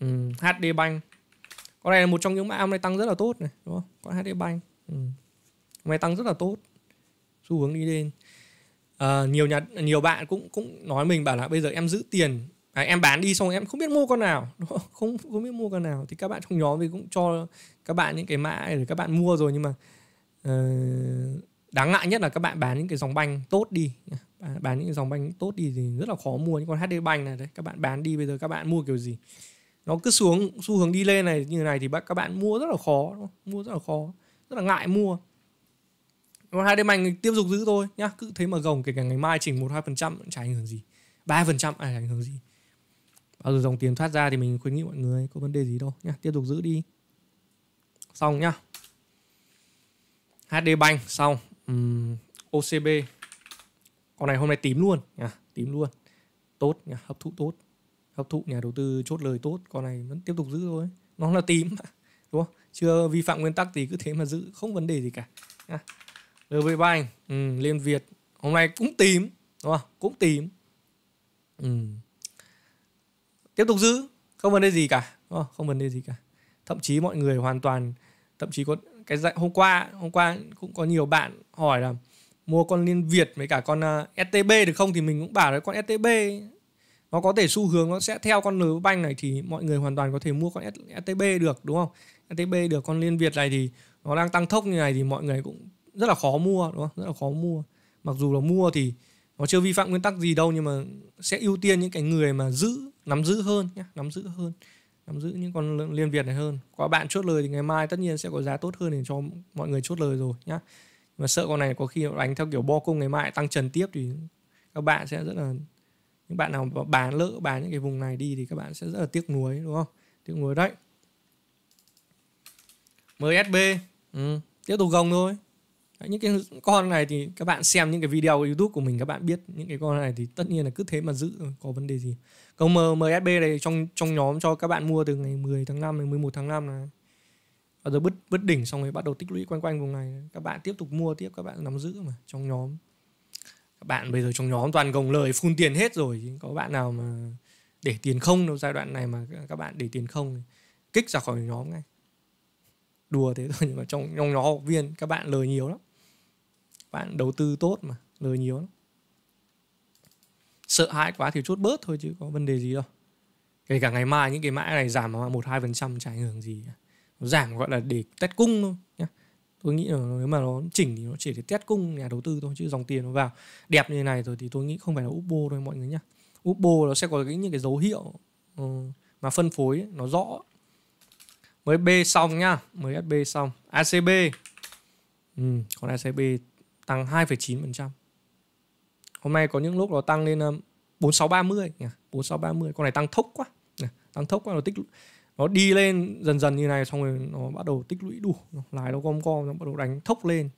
ừ, hd bank con này là một trong những mã hôm nay tăng rất là tốt này đúng không con hd bank ừ. hôm nay tăng rất là tốt xu hướng đi lên à, nhiều nhà nhiều bạn cũng cũng nói mình bảo là bây giờ em giữ tiền à, em bán đi xong em không biết mua con nào không không biết mua con nào thì các bạn trong nhóm thì cũng cho các bạn những cái mã để các bạn mua rồi nhưng mà uh, đáng ngại nhất là các bạn bán những cái dòng banh tốt đi bán những cái dòng banh tốt đi thì rất là khó mua những con HD banh này đấy các bạn bán đi bây giờ các bạn mua kiểu gì nó cứ xuống xu hướng đi lên này như này thì các bạn mua rất là khó mua rất là khó rất là ngại mua còn hai đêm anh tiếp tục giữ thôi nhá cứ thế mà gồng kể cả ngày mai chỉnh một hai phần trăm chả ảnh hưởng gì ba phần trăm à, ảnh hưởng gì bao giờ dòng tiền thoát ra thì mình khuyến nghị mọi người có vấn đề gì đâu nhá tiếp tục giữ đi xong nhá HD Bank xong uhm, OCB con này hôm nay tím luôn nhá tím luôn tốt nhá hấp thụ tốt hấp thụ nhà đầu tư chốt lời tốt con này vẫn tiếp tục giữ thôi nó là tím đúng không chưa vi phạm nguyên tắc thì cứ thế mà giữ không vấn đề gì cả nhá. LV Bank ừ, Liên Việt hôm nay cũng tím đúng không cũng tím ừ tiếp tục giữ không vấn đề gì cả không, vấn đề gì cả thậm chí mọi người hoàn toàn thậm chí có cái dạy hôm qua hôm qua cũng có nhiều bạn hỏi là mua con liên việt với cả con uh, ờ, stb được không thì mình cũng bảo đấy con stb nó có thể xu hướng nó sẽ theo con lưới banh này thì mọi người hoàn toàn có thể mua con stb được đúng không stb được con liên việt này thì nó đang tăng thốc như này thì mọi người cũng rất là khó mua đúng không rất là khó mua mặc dù là mua thì nó chưa vi phạm nguyên tắc gì đâu nhưng mà sẽ ưu tiên những cái người mà giữ nắm giữ hơn nhé nắm giữ hơn nắm giữ những con liên việt này hơn có bạn chốt lời thì ngày mai tất nhiên sẽ có giá tốt hơn để cho mọi người chốt lời rồi nhá nhưng mà sợ con này có khi đánh theo kiểu bo cung ngày mai tăng trần tiếp thì các bạn sẽ rất là những bạn nào bán lỡ bán những cái vùng này đi thì các bạn sẽ rất là tiếc nuối đúng không tiếc nuối đấy MSB ừ. tiếp tục gồng thôi Đấy, những cái con này thì các bạn xem những cái video YouTube của mình các bạn biết những cái con này thì tất nhiên là cứ thế mà giữ có vấn đề gì. Câu MSB này trong trong nhóm cho các bạn mua từ ngày 10 tháng 5 đến 11 tháng 5 này. Và rồi bứt bứt đỉnh xong rồi bắt đầu tích lũy quanh quanh vùng này, các bạn tiếp tục mua tiếp các bạn nắm giữ mà trong nhóm. Các bạn bây giờ trong nhóm toàn gồng lời phun tiền hết rồi, có bạn nào mà để tiền không đâu giai đoạn này mà các bạn để tiền không kích ra khỏi nhóm ngay đùa thế thôi nhưng mà trong trong nhóm học viên các bạn lời nhiều lắm bạn đầu tư tốt mà lời nhiều lắm sợ hãi quá thì chốt bớt thôi chứ có vấn đề gì đâu kể cả ngày mai những cái mã này giảm một hai phần trăm chả ảnh hưởng gì giảm gọi là để test cung thôi nhá tôi nghĩ là nếu mà nó chỉnh thì nó chỉ để test cung nhà đầu tư thôi chứ dòng tiền nó vào đẹp như này rồi thì tôi nghĩ không phải là upbo thôi mọi người nhá upbo nó sẽ có cái, những cái dấu hiệu ừ, mà phân phối ấy, nó rõ mới b xong nhá mới sb xong acb ừ, còn acb tăng 2,9%. Hôm nay có những lúc nó tăng lên 4630 um, nhỉ, 4630. Con này tăng thốc quá, tăng thốc quá nó tích nó đi lên dần dần như này xong rồi nó bắt đầu tích lũy đủ, nó lái nó gom gom nó bắt đầu đánh thốc lên.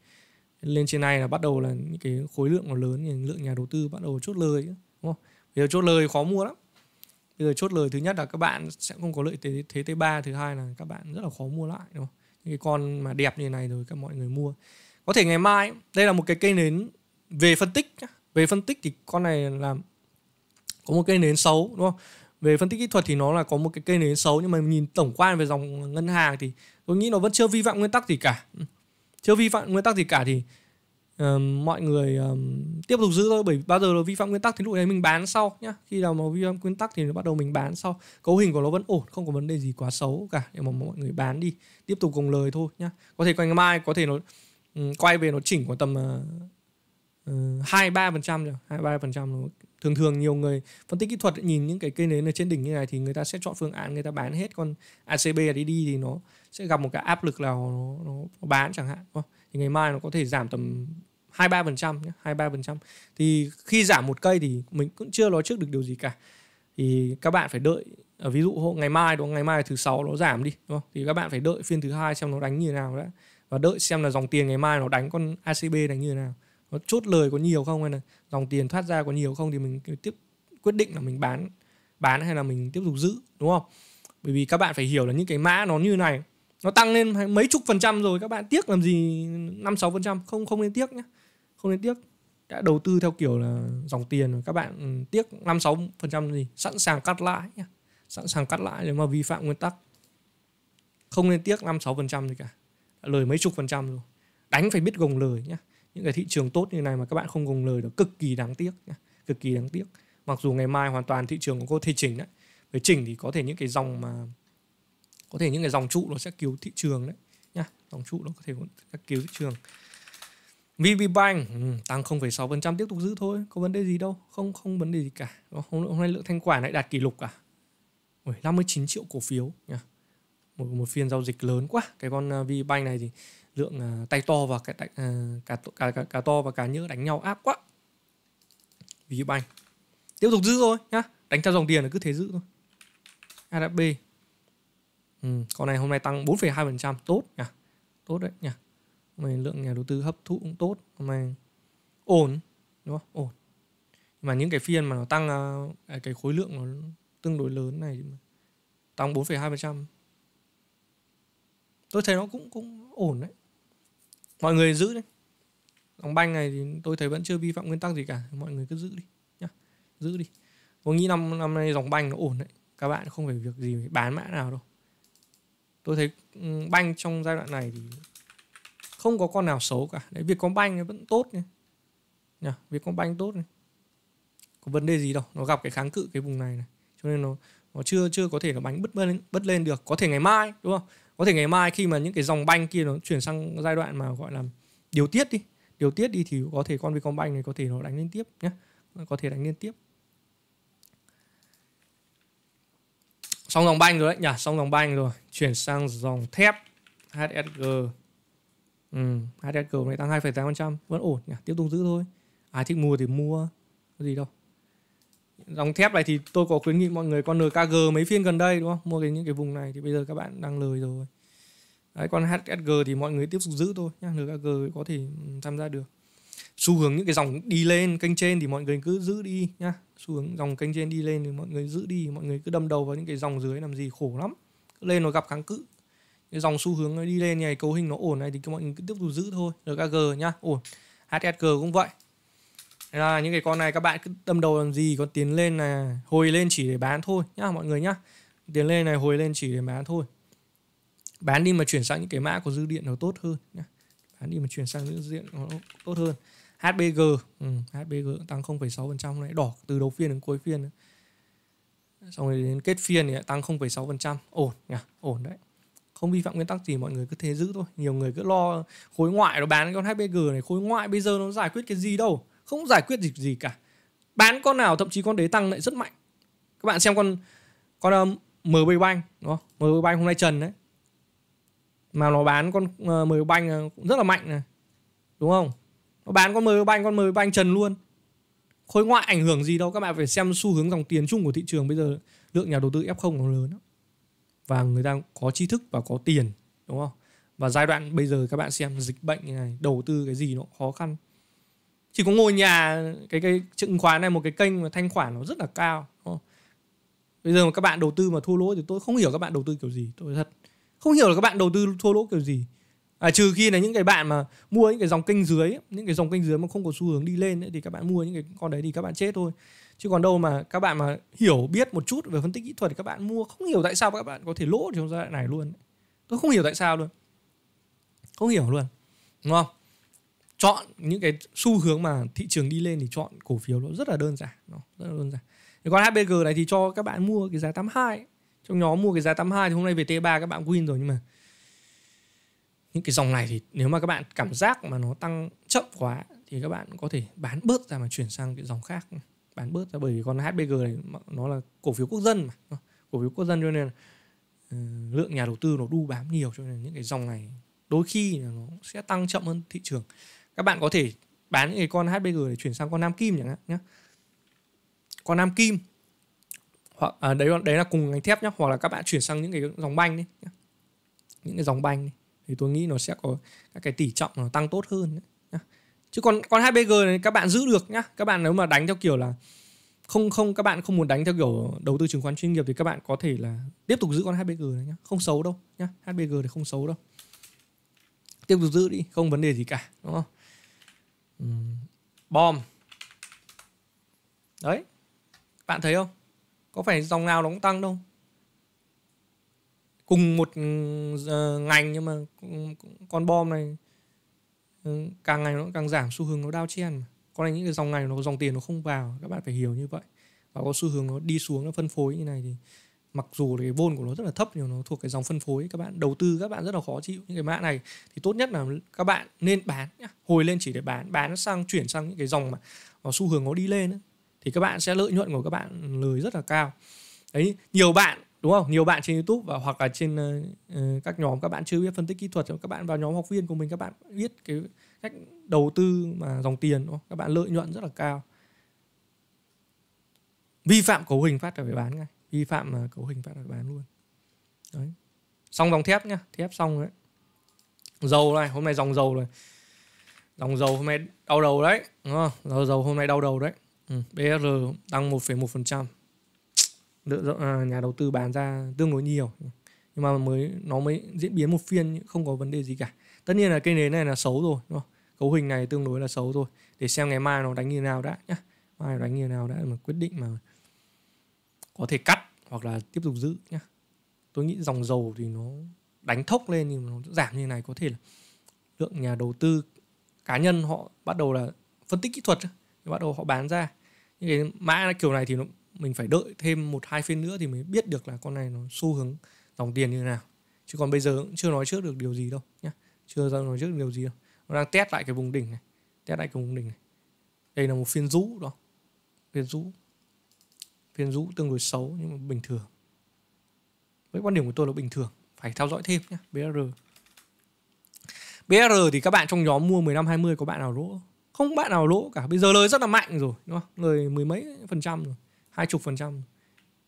Lên trên này là bắt đầu là những cái khối lượng nó lớn những lượng nhà đầu tư bắt đầu chốt lời đúng không? Bây giờ chốt lời khó mua lắm. Bây giờ chốt lời thứ nhất là các bạn sẽ không có lợi thế thế T3, thứ hai là các bạn rất là khó mua lại đúng không? Những cái con mà đẹp như này rồi các mọi người mua có thể ngày mai đây là một cái cây nến về phân tích về phân tích thì con này là có một cây nến xấu đúng không về phân tích kỹ thuật thì nó là có một cái cây nến xấu nhưng mà nhìn tổng quan về dòng ngân hàng thì tôi nghĩ nó vẫn chưa vi phạm nguyên tắc gì cả chưa vi phạm nguyên tắc gì cả thì uh, mọi người um, tiếp tục giữ thôi bởi bao giờ nó vi phạm nguyên tắc thì lúc đấy mình bán sau nhá khi nào mà vi phạm nguyên tắc thì nó bắt đầu mình bán sau cấu hình của nó vẫn ổn không có vấn đề gì quá xấu cả để mà mọi người bán đi tiếp tục cùng lời thôi nhá có thể ngày mai có thể nó Ừ, quay về nó chỉnh khoảng tầm ờ, ờ, hai ba phần trăm hai ba phần trăm thường thường nhiều người phân tích kỹ thuật nhìn những cái cây nến ở trên đỉnh như này thì người ta sẽ chọn phương án người ta bán hết còn acb đi đi thì nó sẽ gặp một cái áp lực là nó, nó, nó bán chẳng hạn thì ngày mai nó có thể giảm tầm hai ba phần trăm hai ba phần trăm thì khi giảm một cây thì mình cũng chưa nói trước được điều gì cả thì các bạn phải đợi ở ờ, ví dụ hôm ngày mai đúng ngày mai thứ sáu nó giảm đi đúng không thì các bạn phải đợi phiên thứ hai xem nó đánh như thế nào đã và đợi xem là dòng tiền ngày mai nó đánh con ACB này như thế nào nó chốt lời có nhiều không hay là dòng tiền thoát ra có nhiều không thì mình tiếp quyết định là mình bán bán hay là mình tiếp tục giữ đúng không bởi vì các bạn phải hiểu là những cái mã nó như này nó tăng lên mấy chục phần trăm rồi các bạn tiếc làm gì năm sáu phần trăm không không nên tiếc nhé không nên tiếc đã đầu tư theo kiểu là dòng tiền các bạn ừ, tiếc năm sáu phần trăm gì sẵn sàng cắt lãi nhé sẵn sàng cắt lãi nếu mà vi phạm nguyên tắc không nên tiếc năm sáu phần trăm gì cả lời mấy chục phần trăm rồi đánh phải biết gồng lời nhé những cái thị trường tốt như này mà các bạn không gồng lời được cực kỳ đáng tiếc nhé. cực kỳ đáng tiếc mặc dù ngày mai hoàn toàn thị trường có thể chỉnh đấy về chỉnh thì có thể những cái dòng mà có thể những cái dòng trụ nó sẽ cứu thị trường đấy nhá dòng trụ nó có thể sẽ cứu thị trường VB Bank ừ, tăng 0,6% tiếp tục giữ thôi có vấn đề gì đâu không không vấn đề gì cả hôm, hôm nay lượng thanh khoản lại đạt kỷ lục cả à? Ôi, 59 triệu cổ phiếu nhá một một phiên giao dịch lớn quá cái con à, VBank này thì lượng uh, tay to và cái uh, cả, cả cả cả to và cá nhỡ đánh nhau áp quá VBank tiếp tục giữ thôi nhá đánh theo dòng tiền là cứ thế giữ thôi ADB ừ, con này hôm nay tăng 4,2% tốt nhỉ tốt đấy nhỉ hôm nay lượng nhà đầu tư hấp thụ cũng tốt hôm nay ổn đúng không ổn mà những cái phiên mà nó tăng cái khối lượng nó tương đối lớn này tăng 4,2% tôi thấy nó cũng cũng ổn đấy mọi người giữ đấy dòng banh này thì tôi thấy vẫn chưa vi phạm nguyên tắc gì cả mọi người cứ giữ đi nhá giữ đi tôi nghĩ năm năm nay dòng banh nó ổn đấy các bạn không phải việc gì phải bán mã nào đâu tôi thấy ừ, banh trong giai đoạn này thì không có con nào xấu cả đấy việc con banh vẫn tốt nhé nhá việc con banh tốt này có vấn đề gì đâu nó gặp cái kháng cự cái vùng này này cho nên nó nó chưa chưa có thể nó bánh bứt lên bứt lên được có thể ngày mai đúng không có thể ngày mai khi mà những cái dòng banh kia nó chuyển sang giai đoạn mà gọi là điều tiết đi điều tiết đi thì có thể con công banh này có thể nó đánh liên tiếp nhé có thể đánh liên tiếp xong dòng banh rồi đấy nhỉ xong dòng banh rồi chuyển sang dòng thép HSG ừ, HSG này tăng 2,8% vẫn ổn nhỉ tiếp tục giữ thôi ai thích mua thì mua có gì đâu dòng thép này thì tôi có khuyến nghị mọi người con NKG mấy phiên gần đây đúng không mua cái những cái vùng này thì bây giờ các bạn đang lời rồi đấy con HSG thì mọi người tiếp tục giữ thôi nhá NKG có thể ừ, tham gia được xu hướng những cái dòng đi lên kênh trên thì mọi người cứ giữ đi nhá xu hướng dòng kênh trên đi lên thì mọi người giữ đi mọi người cứ đâm đầu vào những cái dòng dưới làm gì khổ lắm cứ lên nó gặp kháng cự cái dòng xu hướng nó đi lên này cấu hình nó ổn này thì mọi người cứ tiếp tục giữ thôi RKG nhá ổn HSG cũng vậy là những cái con này các bạn cứ tâm đầu làm gì con tiến lên này hồi lên chỉ để bán thôi nhá mọi người nhá tiến lên này hồi lên chỉ để bán thôi bán đi mà chuyển sang những cái mã của dư điện nó tốt hơn nhá. bán đi mà chuyển sang dư điện nó tốt hơn HBG ừ, HBG tăng 0,6% này đỏ từ đầu phiên đến cuối phiên này. xong rồi đến kết phiên thì tăng 0,6% ổn nhá ổn đấy không vi phạm nguyên tắc gì mọi người cứ thế giữ thôi nhiều người cứ lo khối ngoại nó bán cái con HBG này khối ngoại bây giờ nó giải quyết cái gì đâu không giải quyết dịch gì cả bán con nào thậm chí con đấy tăng lại rất mạnh các bạn xem con con uh, ờ, MB Bank đúng không? MB Bank hôm nay trần đấy mà nó bán con uh, ờ, MB Bank ờ, cũng rất là mạnh này đúng không? Nó bán con MB Bank con MB Bank trần luôn khối ngoại ảnh hưởng gì đâu các bạn phải xem xu hướng dòng tiền chung của thị trường bây giờ lượng nhà đầu tư F0 nó lớn và người ta có tri thức và có tiền đúng không và giai đoạn bây giờ các bạn xem dịch bệnh này đầu tư cái gì nó khó khăn chỉ có ngồi nhà cái cái chứng khoán này một cái kênh mà thanh khoản nó rất là cao bây giờ mà các bạn đầu tư mà thua lỗ thì tôi không hiểu các bạn đầu tư kiểu gì tôi thật không hiểu là các bạn đầu tư thua lỗ kiểu gì à, trừ khi là những cái bạn mà mua những cái dòng kênh dưới những cái dòng kênh dưới mà không có xu hướng đi lên ấy, thì các bạn mua những cái con đấy thì các bạn chết thôi chứ còn đâu mà các bạn mà hiểu biết một chút về phân tích kỹ thuật thì các bạn mua không hiểu tại sao các bạn có thể lỗ trong giai đoạn này luôn tôi không hiểu tại sao luôn không hiểu luôn đúng không chọn những cái xu hướng mà thị trường đi lên thì chọn cổ phiếu nó rất là đơn giản nó rất là đơn giản thì còn HBG này thì cho các bạn mua cái giá 82 ấy. trong nhóm mua cái giá 82 thì hôm nay về T3 các bạn win rồi nhưng mà những cái dòng này thì nếu mà các bạn cảm giác mà nó tăng chậm quá thì các bạn có thể bán bớt ra mà chuyển sang cái dòng khác bán bớt ra bởi vì con HBG này nó là cổ phiếu quốc dân mà cổ phiếu quốc dân cho nên là, ờ, lượng nhà đầu tư nó đu bám nhiều cho nên những cái dòng này đôi khi là nó sẽ tăng chậm hơn thị trường các bạn có thể bán những cái con HBG để chuyển sang con Nam Kim chẳng hạn nhé con Nam Kim hoặc à, đấy đấy là cùng ngành thép nhé hoặc là các bạn chuyển sang những cái dòng banh đấy nhá. những cái dòng banh đấy. thì tôi nghĩ nó sẽ có các cái tỷ trọng nó tăng tốt hơn nhá. chứ còn con HBG này các bạn giữ được nhá các bạn nếu mà đánh theo kiểu là không không các bạn không muốn đánh theo kiểu đầu tư chứng khoán chuyên nghiệp thì các bạn có thể là tiếp tục giữ con HBG này nhá không xấu đâu nhá HBG thì không xấu đâu tiếp tục giữ đi không vấn đề gì cả đúng không bom đấy bạn thấy không có phải dòng nào nó cũng tăng đâu cùng một ờ, ngành nhưng mà con bom này ừ, càng ngày nó càng giảm xu hướng nó đao chen mà con này những cái dòng này nó dòng tiền nó không vào các bạn phải hiểu như vậy và có xu hướng nó đi xuống nó phân phối như này thì mặc dù cái vôn của nó rất là thấp nhưng nó thuộc cái dòng phân phối các bạn đầu tư các bạn rất là khó chịu những cái mã này thì tốt nhất là các bạn nên bán nhá. hồi lên chỉ để bán bán sang chuyển sang những cái dòng mà nó xu hướng nó đi lên ấy. thì các bạn sẽ lợi nhuận của các bạn lời rất là cao đấy nhiều bạn đúng không nhiều bạn trên youtube và hoặc là trên uh, các nhóm các bạn chưa biết phân tích kỹ thuật các bạn vào nhóm học viên của mình các bạn biết cái cách đầu tư mà dòng tiền đúng không? các bạn lợi nhuận rất là cao vi phạm cấu hình phát là phải bán ngay vi phạm à, cấu hình phạm bán luôn đấy xong vòng thép nhá thép xong đấy dầu này hôm nay dòng dầu rồi, dòng dầu hôm nay đau đầu đấy đúng không dầu dầu hôm nay đau đầu đấy ừ. BR tăng 1,1% lượng à, nhà đầu tư bán ra tương đối nhiều nhưng mà mới nó mới diễn biến một phiên không có vấn đề gì cả tất nhiên là cây nến này là xấu rồi đúng không? cấu hình này tương đối là xấu rồi để xem ngày mai nó đánh như nào đã nhá mai đánh như nào đã mà quyết định mà có thể cắt hoặc là tiếp tục giữ nhá. tôi nghĩ dòng dầu thì nó đánh thốc lên nhưng mà nó giảm như này có thể là lượng nhà đầu tư cá nhân họ bắt đầu là phân tích kỹ thuật bắt đầu họ bán ra những cái mã kiểu này thì nó, mình phải đợi thêm một hai phiên nữa thì mới biết được là con này nó xu hướng dòng tiền như thế nào chứ còn bây giờ cũng chưa nói trước được điều gì đâu nhá. chưa ra nói trước được điều gì đâu nó đang test lại cái vùng đỉnh này test lại cái vùng đỉnh này đây là một phiên rũ đó phiên rũ viên rũ tương đối xấu nhưng mà bình thường với quan điểm của tôi là bình thường phải theo dõi thêm nhé BR BR thì các bạn trong nhóm mua 15 20 có bạn nào lỗ không bạn nào lỗ cả bây giờ lời rất là mạnh rồi đúng không lời mười mấy phần trăm rồi hai chục phần trăm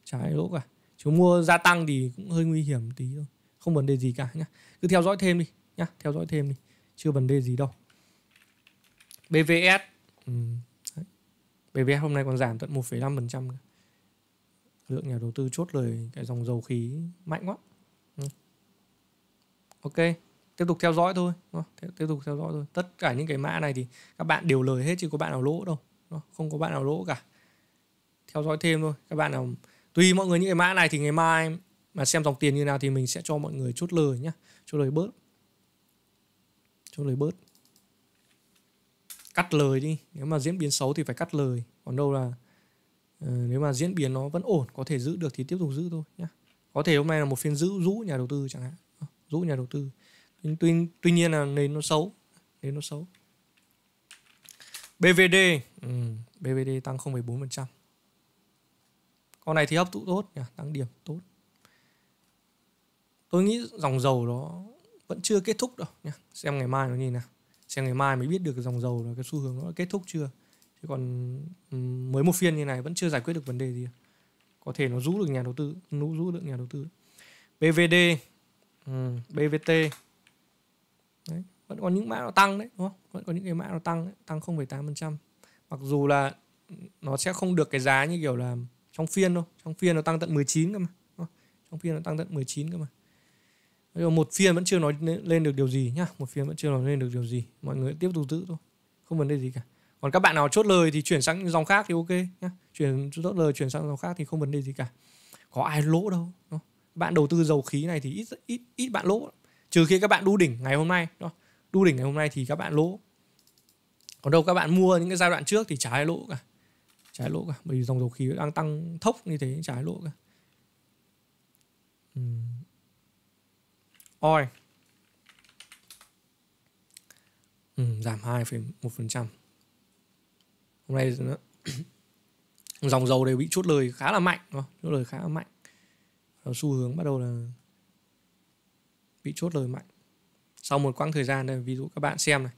trái lỗ cả chứ mua gia tăng thì cũng hơi nguy hiểm tí thôi không vấn đề gì cả nhá cứ theo dõi thêm đi nhá theo dõi thêm đi chưa vấn đề gì đâu BVS ừ. BVS hôm nay còn giảm tận 1,5% lượng nhà đầu tư chốt lời cái dòng dầu khí mạnh quá ừ. ok tiếp tục theo dõi thôi tiếp tục theo dõi thôi tất cả những cái mã này thì các bạn đều lời hết chứ có bạn nào lỗ đâu không có bạn nào lỗ cả theo dõi thêm thôi các bạn nào tùy mọi người những cái mã này thì ngày mai mà xem dòng tiền như nào thì mình sẽ cho mọi người chốt lời nhá chốt lời bớt chốt lời bớt cắt lời đi nếu mà diễn biến xấu thì phải cắt lời còn đâu là Ờ, nếu mà diễn biến nó vẫn ổn có thể giữ được thì tiếp tục giữ thôi nhé có thể hôm nay là một phiên giữ rũ nhà đầu tư chẳng hạn ờ, rũ nhà đầu tư tuy, tuy nhiên là nền nó xấu nền nó xấu BVD ừ, BVD tăng 0,4% con này thì hấp thụ tốt nhỉ tăng điểm tốt tôi nghĩ dòng dầu đó vẫn chưa kết thúc đâu nhé xem ngày mai nó như nào xem ngày mai mới biết được dòng dầu là cái xu hướng nó kết thúc chưa chứ còn ừ, mới một phiên như này vẫn chưa giải quyết được vấn đề gì có thể nó rũ được nhà đầu tư nũ rũ được nhà đầu tư BVD ừ, BVT đấy, vẫn còn những mã nó tăng đấy đúng không vẫn có những cái mã nó tăng đấy, tăng 0,8% mặc dù là nó sẽ không được cái giá như kiểu là trong phiên đâu trong phiên nó tăng tận 19 cơ mà trong phiên nó tăng tận 19 cơ mà nhưng một phiên vẫn chưa nói lên được điều gì nhá một phiên vẫn chưa nói lên được điều gì mọi người tiếp tục giữ thôi không vấn đề gì cả còn các bạn nào chốt lời thì chuyển sang những dòng khác thì ok nhé chuyển chốt lời chuyển sang dòng khác thì không vấn đề gì cả có ai lỗ đâu bạn đầu tư dầu khí này thì ít ít ít bạn lỗ trừ khi các bạn đu đỉnh ngày hôm nay đó đu đỉnh ngày hôm nay thì các bạn lỗ còn đâu các bạn mua những cái giai đoạn trước thì trái lỗ cả trái lỗ cả bởi vì dòng dầu khí đang tăng thốc như thế trái lỗ cả uhm. oi ừ, giảm 2,1% hôm nay dòng dầu đều bị chốt lời khá là mạnh chốt lời khá là mạnh Và xu hướng bắt đầu là bị chốt lời mạnh sau một quãng thời gian đây, ví dụ các bạn xem này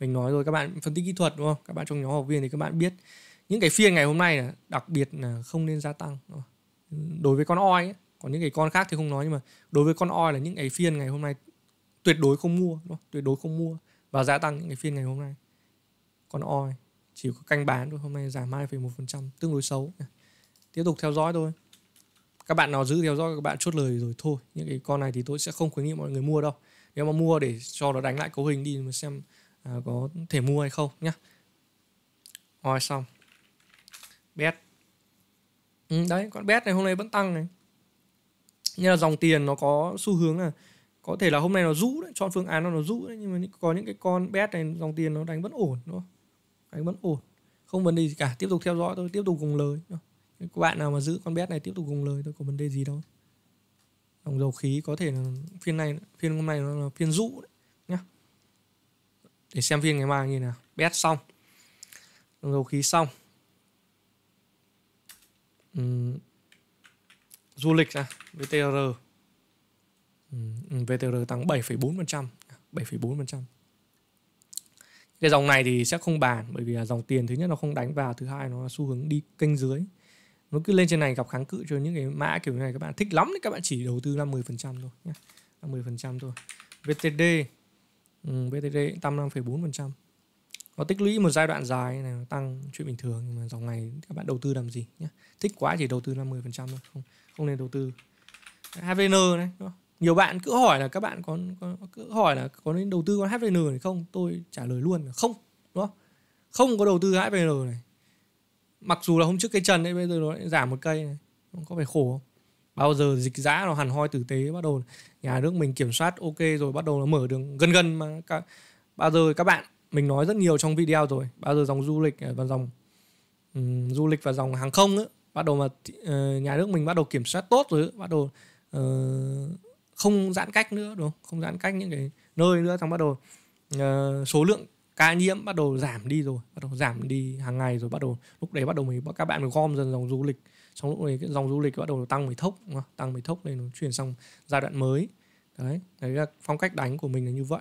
mình nói rồi các bạn phân tích kỹ thuật đúng không các bạn trong nhóm học viên thì các bạn biết những cái phiên ngày hôm nay là đặc biệt là không nên gia tăng đối với con oi ấy, còn những cái con khác thì không nói nhưng mà đối với con oi là những cái phiên ngày hôm nay tuyệt đối không mua đúng không? tuyệt đối không mua và gia tăng những cái phiên ngày hôm nay con oi chỉ có canh bán thôi hôm nay giảm một phần trăm tương đối xấu tiếp tục theo dõi thôi các bạn nào giữ theo dõi các bạn chốt lời rồi thôi những cái con này thì tôi sẽ không khuyến nghị mọi người mua đâu nếu mà mua để cho nó đánh lại cấu hình đi mà xem à, có thể mua hay không nhá rồi xong bet ừ, đấy con bet này hôm nay vẫn tăng này như là dòng tiền nó có xu hướng là có thể là hôm nay nó rũ đấy chọn phương án nó nó rũ đấy nhưng mà có những cái con bet này dòng tiền nó đánh vẫn ổn đúng không anh vẫn ổn không vấn đề gì cả tiếp tục theo dõi tôi tiếp tục cùng lời các bạn nào mà giữ con bé này tiếp tục cùng lời tôi có vấn đề gì đâu dòng dầu khí có thể là phiên này phiên hôm nay nó là phiên rũ nhá để xem phiên ngày mai như nào bét xong dòng dầu khí xong du lịch ra à, VTR VTR tăng 7,4% 7,4% cái dòng này thì sẽ không bàn bởi vì là dòng tiền thứ nhất nó không đánh vào thứ hai nó là xu hướng đi kênh dưới nó cứ lên trên này gặp kháng cự cho những cái mã kiểu này các bạn thích lắm thì các bạn chỉ đầu tư 50% thôi nhé 50% thôi VTD ừ, VTD tăng 5,4% nó tích lũy một giai đoạn dài này nó tăng chuyện bình thường nhưng mà dòng này các bạn đầu tư làm gì nhé thích quá chỉ đầu tư 50% thôi không không nên đầu tư HVN này đúng không? nhiều bạn cứ hỏi là các bạn có, có cứ hỏi là có nên đầu tư con HVN này không tôi trả lời luôn là không đúng không không có đầu tư HVN này mặc dù là hôm trước cây trần ấy bây giờ nó lại giảm một cây này có phải khổ không bao giờ dịch giã nó hẳn hoi tử tế bắt đầu nhà nước mình kiểm soát ok rồi bắt đầu nó mở đường gần gần mà cả, bao giờ các bạn mình nói rất nhiều trong video rồi bao giờ dòng du lịch à, và dòng um, du lịch và dòng hàng không ấy, bắt đầu mà uh, nhà nước mình bắt đầu kiểm soát tốt rồi bắt đầu uh, không giãn cách nữa đúng không không giãn cách những cái nơi nữa xong bắt đầu uh, số lượng ca nhiễm bắt đầu giảm đi rồi bắt đầu giảm đi hàng ngày rồi bắt đầu lúc đấy bắt đầu mình các bạn mới gom dần dòng du lịch trong lúc này cái dòng du lịch bắt đầu tăng mấy thốc đúng không? tăng mấy thốc lên nó chuyển sang giai đoạn mới đấy đấy là phong cách đánh của mình là như vậy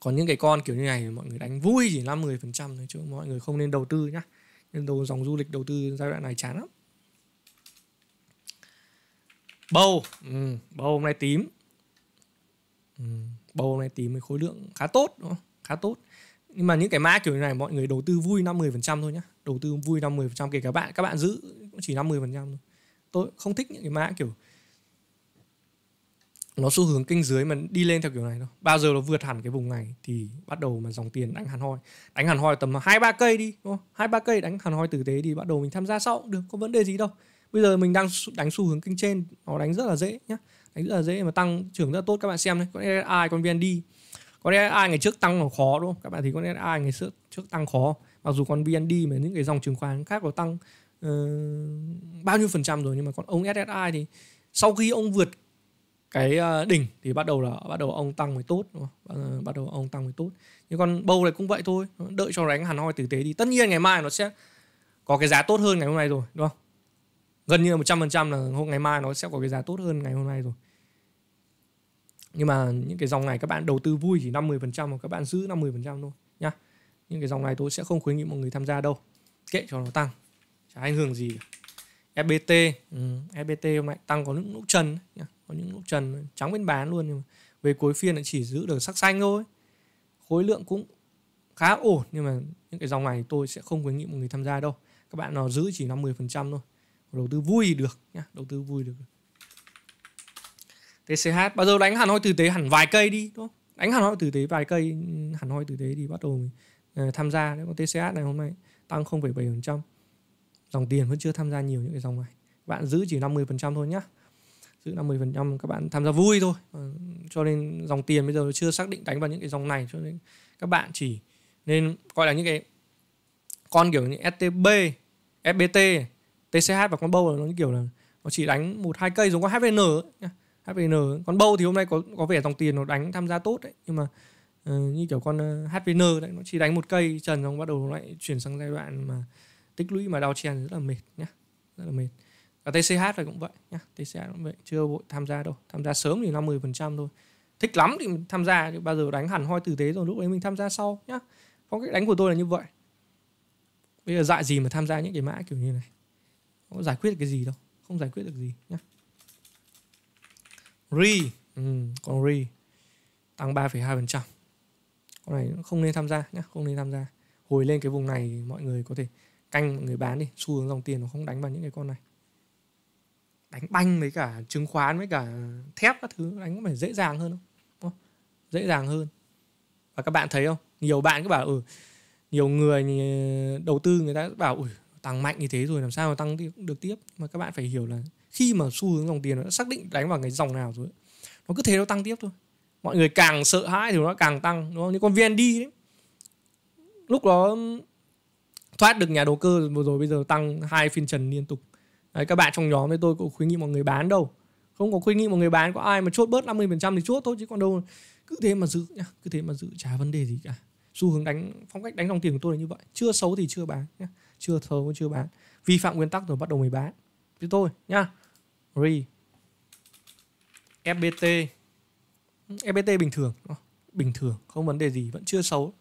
còn những cái con kiểu như này mọi người đánh vui chỉ năm mười phần trăm thôi chứ mọi người không nên đầu tư nhá nên đầu dòng du lịch đầu tư giai đoạn này chán lắm bầu ừ, bầu hôm nay tím ừ, bầu hôm nay tím với khối lượng khá tốt đúng không? khá tốt nhưng mà những cái mã kiểu như này mọi người đầu tư vui 50 phần trăm thôi nhá đầu tư vui 50 phần trăm kể cả bạn các bạn giữ cũng chỉ 50 phần trăm thôi tôi không thích những cái mã kiểu nó xu hướng kênh dưới mà đi lên theo kiểu này đâu bao giờ nó vượt hẳn cái vùng này thì bắt đầu mà dòng tiền đánh hẳn hoi đánh hẳn hoi tầm hai ba cây đi hai ba cây đánh hẳn hoi tử tế thì bắt đầu mình tham gia sau cũng được có vấn đề gì đâu bây giờ mình đang đánh xu hướng kênh trên nó đánh rất là dễ nhé đánh rất là dễ mà tăng trưởng rất là tốt các bạn xem này con SSI con VND con SSI ngày trước tăng nó khó đúng không các bạn thấy con SSI ngày trước trước tăng khó mặc dù con VND mà những cái dòng chứng khoán khác nó tăng uh, bao nhiêu phần trăm rồi nhưng mà con ông SSI thì sau khi ông vượt cái ờ, đỉnh thì bắt đầu là bắt đầu ông tăng mới tốt ờ, bắt đầu ông tăng mới tốt nhưng con bầu này cũng vậy thôi đợi cho đánh hẳn hoi tử tế đi tất nhiên ngày mai nó sẽ có cái giá tốt hơn ngày hôm nay rồi đúng không gần như là trăm là hôm ngày mai nó sẽ có cái giá tốt hơn ngày hôm nay rồi nhưng mà những cái dòng này các bạn đầu tư vui chỉ 50% mà các bạn giữ 50% thôi nhá những cái dòng này tôi sẽ không khuyến nghị mọi người tham gia đâu kệ cho nó tăng chả ảnh hưởng gì FBT ừ, FBT hôm nay tăng có những lúc trần nhá. có những lúc trần trắng bên bán luôn nhưng mà về cuối phiên lại chỉ giữ được sắc xanh thôi khối lượng cũng khá ổn nhưng mà những cái dòng này tôi sẽ không khuyến nghị mọi người tham gia đâu các bạn nào giữ chỉ 50% thôi đầu tư vui thì được nhá đầu tư vui được TCH bao giờ đánh hẳn hoi tử tế hẳn vài cây đi đúng không đánh hẳn hoi tử tế vài cây hẳn hoi tử tế thì bắt đầu mình ờ, tham gia đấy còn TCH này hôm nay tăng 0,7% dòng tiền vẫn chưa tham gia nhiều những cái dòng này bạn giữ chỉ 50% thôi nhá giữ 50% các bạn tham gia vui thôi ờ, cho nên dòng tiền bây giờ chưa xác định đánh vào những cái dòng này cho nên các bạn chỉ nên gọi là những cái con kiểu như STB, FBT TCH và con bâu là nó như kiểu là nó chỉ đánh một hai cây giống con HVN ấy. HVN con bâu thì hôm nay có có vẻ dòng tiền nó đánh tham gia tốt đấy nhưng mà uh, như kiểu con ờ, HVN đấy nó chỉ đánh một cây trần xong bắt đầu lại chuyển sang giai đoạn mà tích lũy mà đau chèn rất là mệt nhá rất là mệt và TCH là cũng vậy nhá TCH cũng vậy chưa vội tham gia đâu tham gia sớm thì 50 phần trăm thôi thích lắm thì tham gia chứ bao giờ đánh hẳn hoi tử tế rồi lúc đấy mình tham gia sau nhá phong cách đánh của tôi là như vậy bây giờ dạy gì mà tham gia những cái mã kiểu như này có giải quyết được cái gì đâu không giải quyết được gì nhá ri, ừ, còn ri tăng 3,2% con này không nên tham gia nhá không nên tham gia hồi lên cái vùng này mọi người có thể canh mọi người bán đi xu hướng dòng tiền nó không đánh vào những cái con này đánh banh với cả chứng khoán với cả thép các thứ đánh có phải dễ dàng hơn không? không dễ dàng hơn và các bạn thấy không nhiều bạn cứ bảo ừ nhiều người ừ, đầu tư người ta bảo ủi tăng mạnh như thế rồi làm sao mà tăng được tiếp mà các bạn phải hiểu là khi mà xu hướng dòng tiền nó xác định đánh vào cái dòng nào rồi nó cứ thế nó tăng tiếp thôi mọi người càng sợ hãi thì nó càng tăng đúng không như con vnd đấy lúc đó thoát được nhà đầu cơ vừa rồi bây giờ tăng hai phiên trần liên tục đấy, các bạn trong nhóm với tôi cũng khuyến nghị mọi người bán đâu không có khuyến nghị mọi người bán có ai mà chốt bớt 50% thì chốt thôi chứ còn đâu cứ thế mà giữ nhá cứ thế mà giữ chả vấn đề gì cả xu hướng đánh phong cách đánh dòng tiền của tôi là như vậy chưa xấu thì chưa bán nhá chưa thớ cũng chưa bán vi phạm nguyên tắc rồi bắt đầu mới bán chứ tôi nhá re fbt fbt bình thường bình thường không vấn đề gì vẫn chưa xấu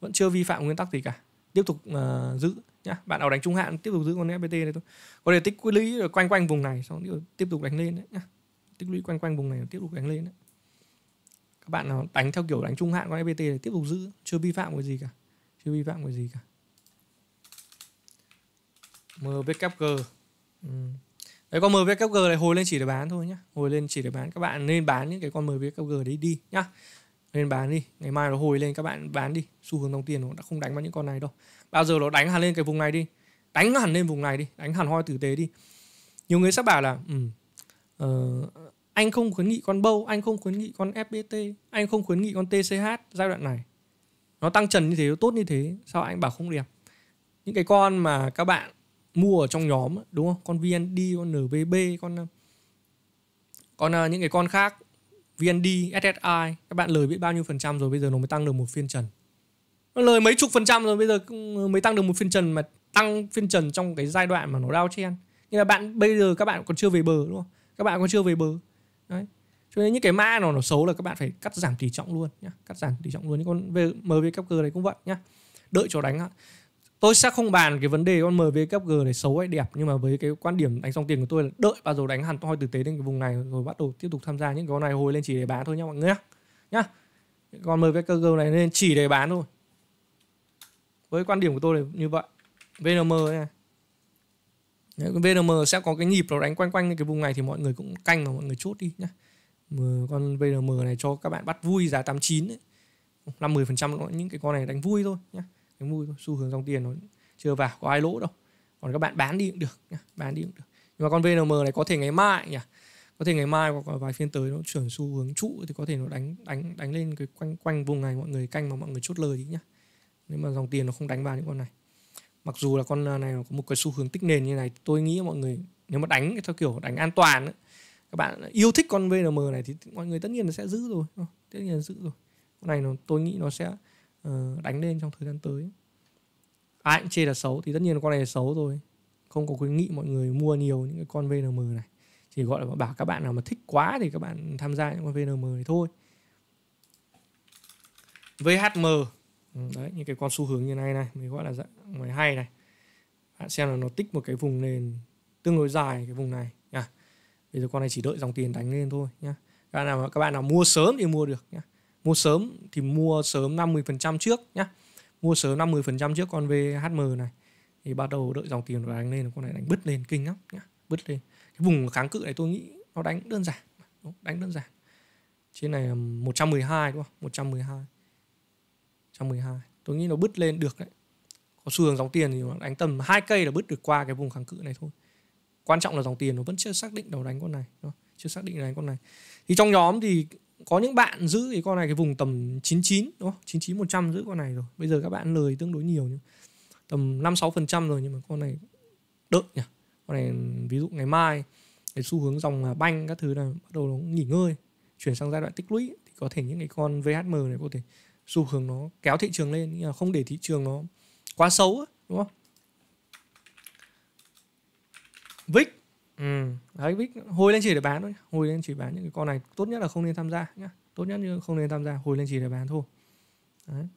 vẫn chưa vi phạm nguyên tắc gì cả tiếp tục uh, giữ nhá bạn nào đánh trung hạn tiếp tục giữ con fbt này thôi có thể tích lũy quanh quanh vùng này xong tiếp tục đánh lên đấy nhá tích lũy quanh quanh vùng này tiếp tục đánh lên đấy các bạn nào đánh theo kiểu đánh trung hạn con fbt này tiếp tục giữ chưa vi phạm cái gì cả chưa vi phạm cái gì cả MVKG ừ. Đấy con MVKG này hồi lên chỉ để bán thôi nhá Hồi lên chỉ để bán Các bạn nên bán những cái con MVKG đấy đi nhá Nên bán đi Ngày mai nó hồi lên các bạn bán đi Xu hướng đồng tiền nó đã không đánh vào những con này đâu Bao giờ nó đánh hẳn lên cái vùng này đi Đánh hẳn lên vùng này đi Đánh hẳn hoi tử tế đi Nhiều người sẽ bảo là ừ, uh, Anh không khuyến nghị con bâu Anh không khuyến nghị con FBT, Anh không khuyến nghị con TCH giai đoạn này Nó tăng trần như thế, nó tốt như thế Sao anh bảo không đẹp những cái con mà các bạn mua ở trong nhóm đúng không con vnd con nvb con ờ, còn ờ, những cái con khác vnd ssi các bạn lời biết bao nhiêu phần trăm rồi bây giờ nó mới tăng được một phiên trần nó lời mấy chục phần trăm rồi bây giờ ờ, mới tăng được một phiên trần mà tăng phiên trần trong cái giai đoạn mà nó đau chen nhưng là bạn bây giờ các bạn còn chưa về bờ đúng không các bạn còn chưa về bờ đấy cho nên những cái mã nào nó xấu là các bạn phải cắt giảm tỷ trọng luôn nhá cắt giảm tỷ trọng luôn những con về mv capger này cũng vậy nhá đợi cho đánh ạ tôi sẽ không bàn cái vấn đề con MV cấp này xấu hay đẹp nhưng mà với cái quan điểm đánh xong tiền của tôi là đợi bao giờ đánh hẳn toi tử tế đến cái vùng này rồi bắt đầu tiếp tục tham gia những con này hồi lên chỉ để bán thôi nha mọi người nhá con MV này nên chỉ để bán thôi với quan điểm của tôi là như vậy VNM này VNM sẽ có cái nhịp nó đánh quanh quanh cái vùng này thì mọi người cũng canh và mọi người chốt đi nhá con VNM này cho các bạn bắt vui giá 89 phần trăm những cái con này đánh vui thôi nhá cái mui xu hướng dòng tiền nó chưa vào có ai lỗ đâu còn các bạn bán đi cũng được nhá. bán đi cũng được nhưng mà con VNM này có thể ngày mai nhỉ có thể ngày mai hoặc vài phiên tới nó chuyển xu hướng trụ thì có thể nó đánh đánh đánh lên cái quanh quanh vùng này mọi người canh mà mọi người chốt lời đi nhá nếu mà dòng tiền nó không đánh vào những con này mặc dù là con à, này nó có một cái xu hướng tích nền như này tôi nghĩ mọi người nếu mà đánh theo kiểu đánh an toàn ấy, các bạn yêu thích con VNM này thì mọi người tất nhiên là sẽ giữ rồi tất nhiên là giữ rồi con này nó tôi nghĩ nó sẽ Ờ, đánh lên trong thời gian tới ai cũng chê là xấu thì tất nhiên là con này là xấu rồi không có khuyến nghị mọi người mua nhiều những cái con VNM này chỉ gọi là bảo các bạn nào mà thích quá thì các bạn tham gia những con VNM này thôi VHM ừ, đấy những cái con xu hướng như này này mình gọi là dạng ngoài hay này bạn xem là nó tích một cái vùng nền tương đối dài cái vùng này nhá bây giờ con này chỉ đợi dòng tiền đánh lên thôi nhá các bạn nào các bạn nào mua sớm thì mua được nhá mua sớm thì mua sớm 50% trước nhá mua sớm 50% trước con VHM này thì bắt đầu đợi dòng tiền nó đánh lên con này đánh bứt lên kinh lắm nhá bứt lên cái vùng kháng cự này tôi nghĩ nó đánh đơn giản đánh đơn giản trên này là 112 đúng không 112 112 tôi nghĩ nó bứt lên được đấy có xu hướng dòng tiền thì đánh tầm hai cây là bứt được qua cái vùng kháng cự này thôi quan trọng là dòng tiền nó vẫn chưa xác định đầu đánh con này đúng không? chưa xác định đánh con này thì trong nhóm thì có những bạn giữ cái con này cái vùng tầm 99 đúng không? 99 100 giữ con này rồi. Bây giờ các bạn lời tương đối nhiều nhưng tầm 5 6% rồi nhưng mà con này đợi nhỉ. Con này ví dụ ngày mai cái xu hướng dòng banh các thứ là bắt đầu nó nghỉ ngơi, chuyển sang giai đoạn tích lũy thì có thể những cái con VHM này có thể xu hướng nó kéo thị trường lên nhưng mà không để thị trường nó quá xấu đúng không? VIX Ừ. Đấy biết hồi lên chỉ để bán thôi, hồi lên chỉ bán những cái con này tốt nhất là không nên tham gia nhá. Tốt nhất như không nên tham gia, hồi lên chỉ để bán thôi. Đấy.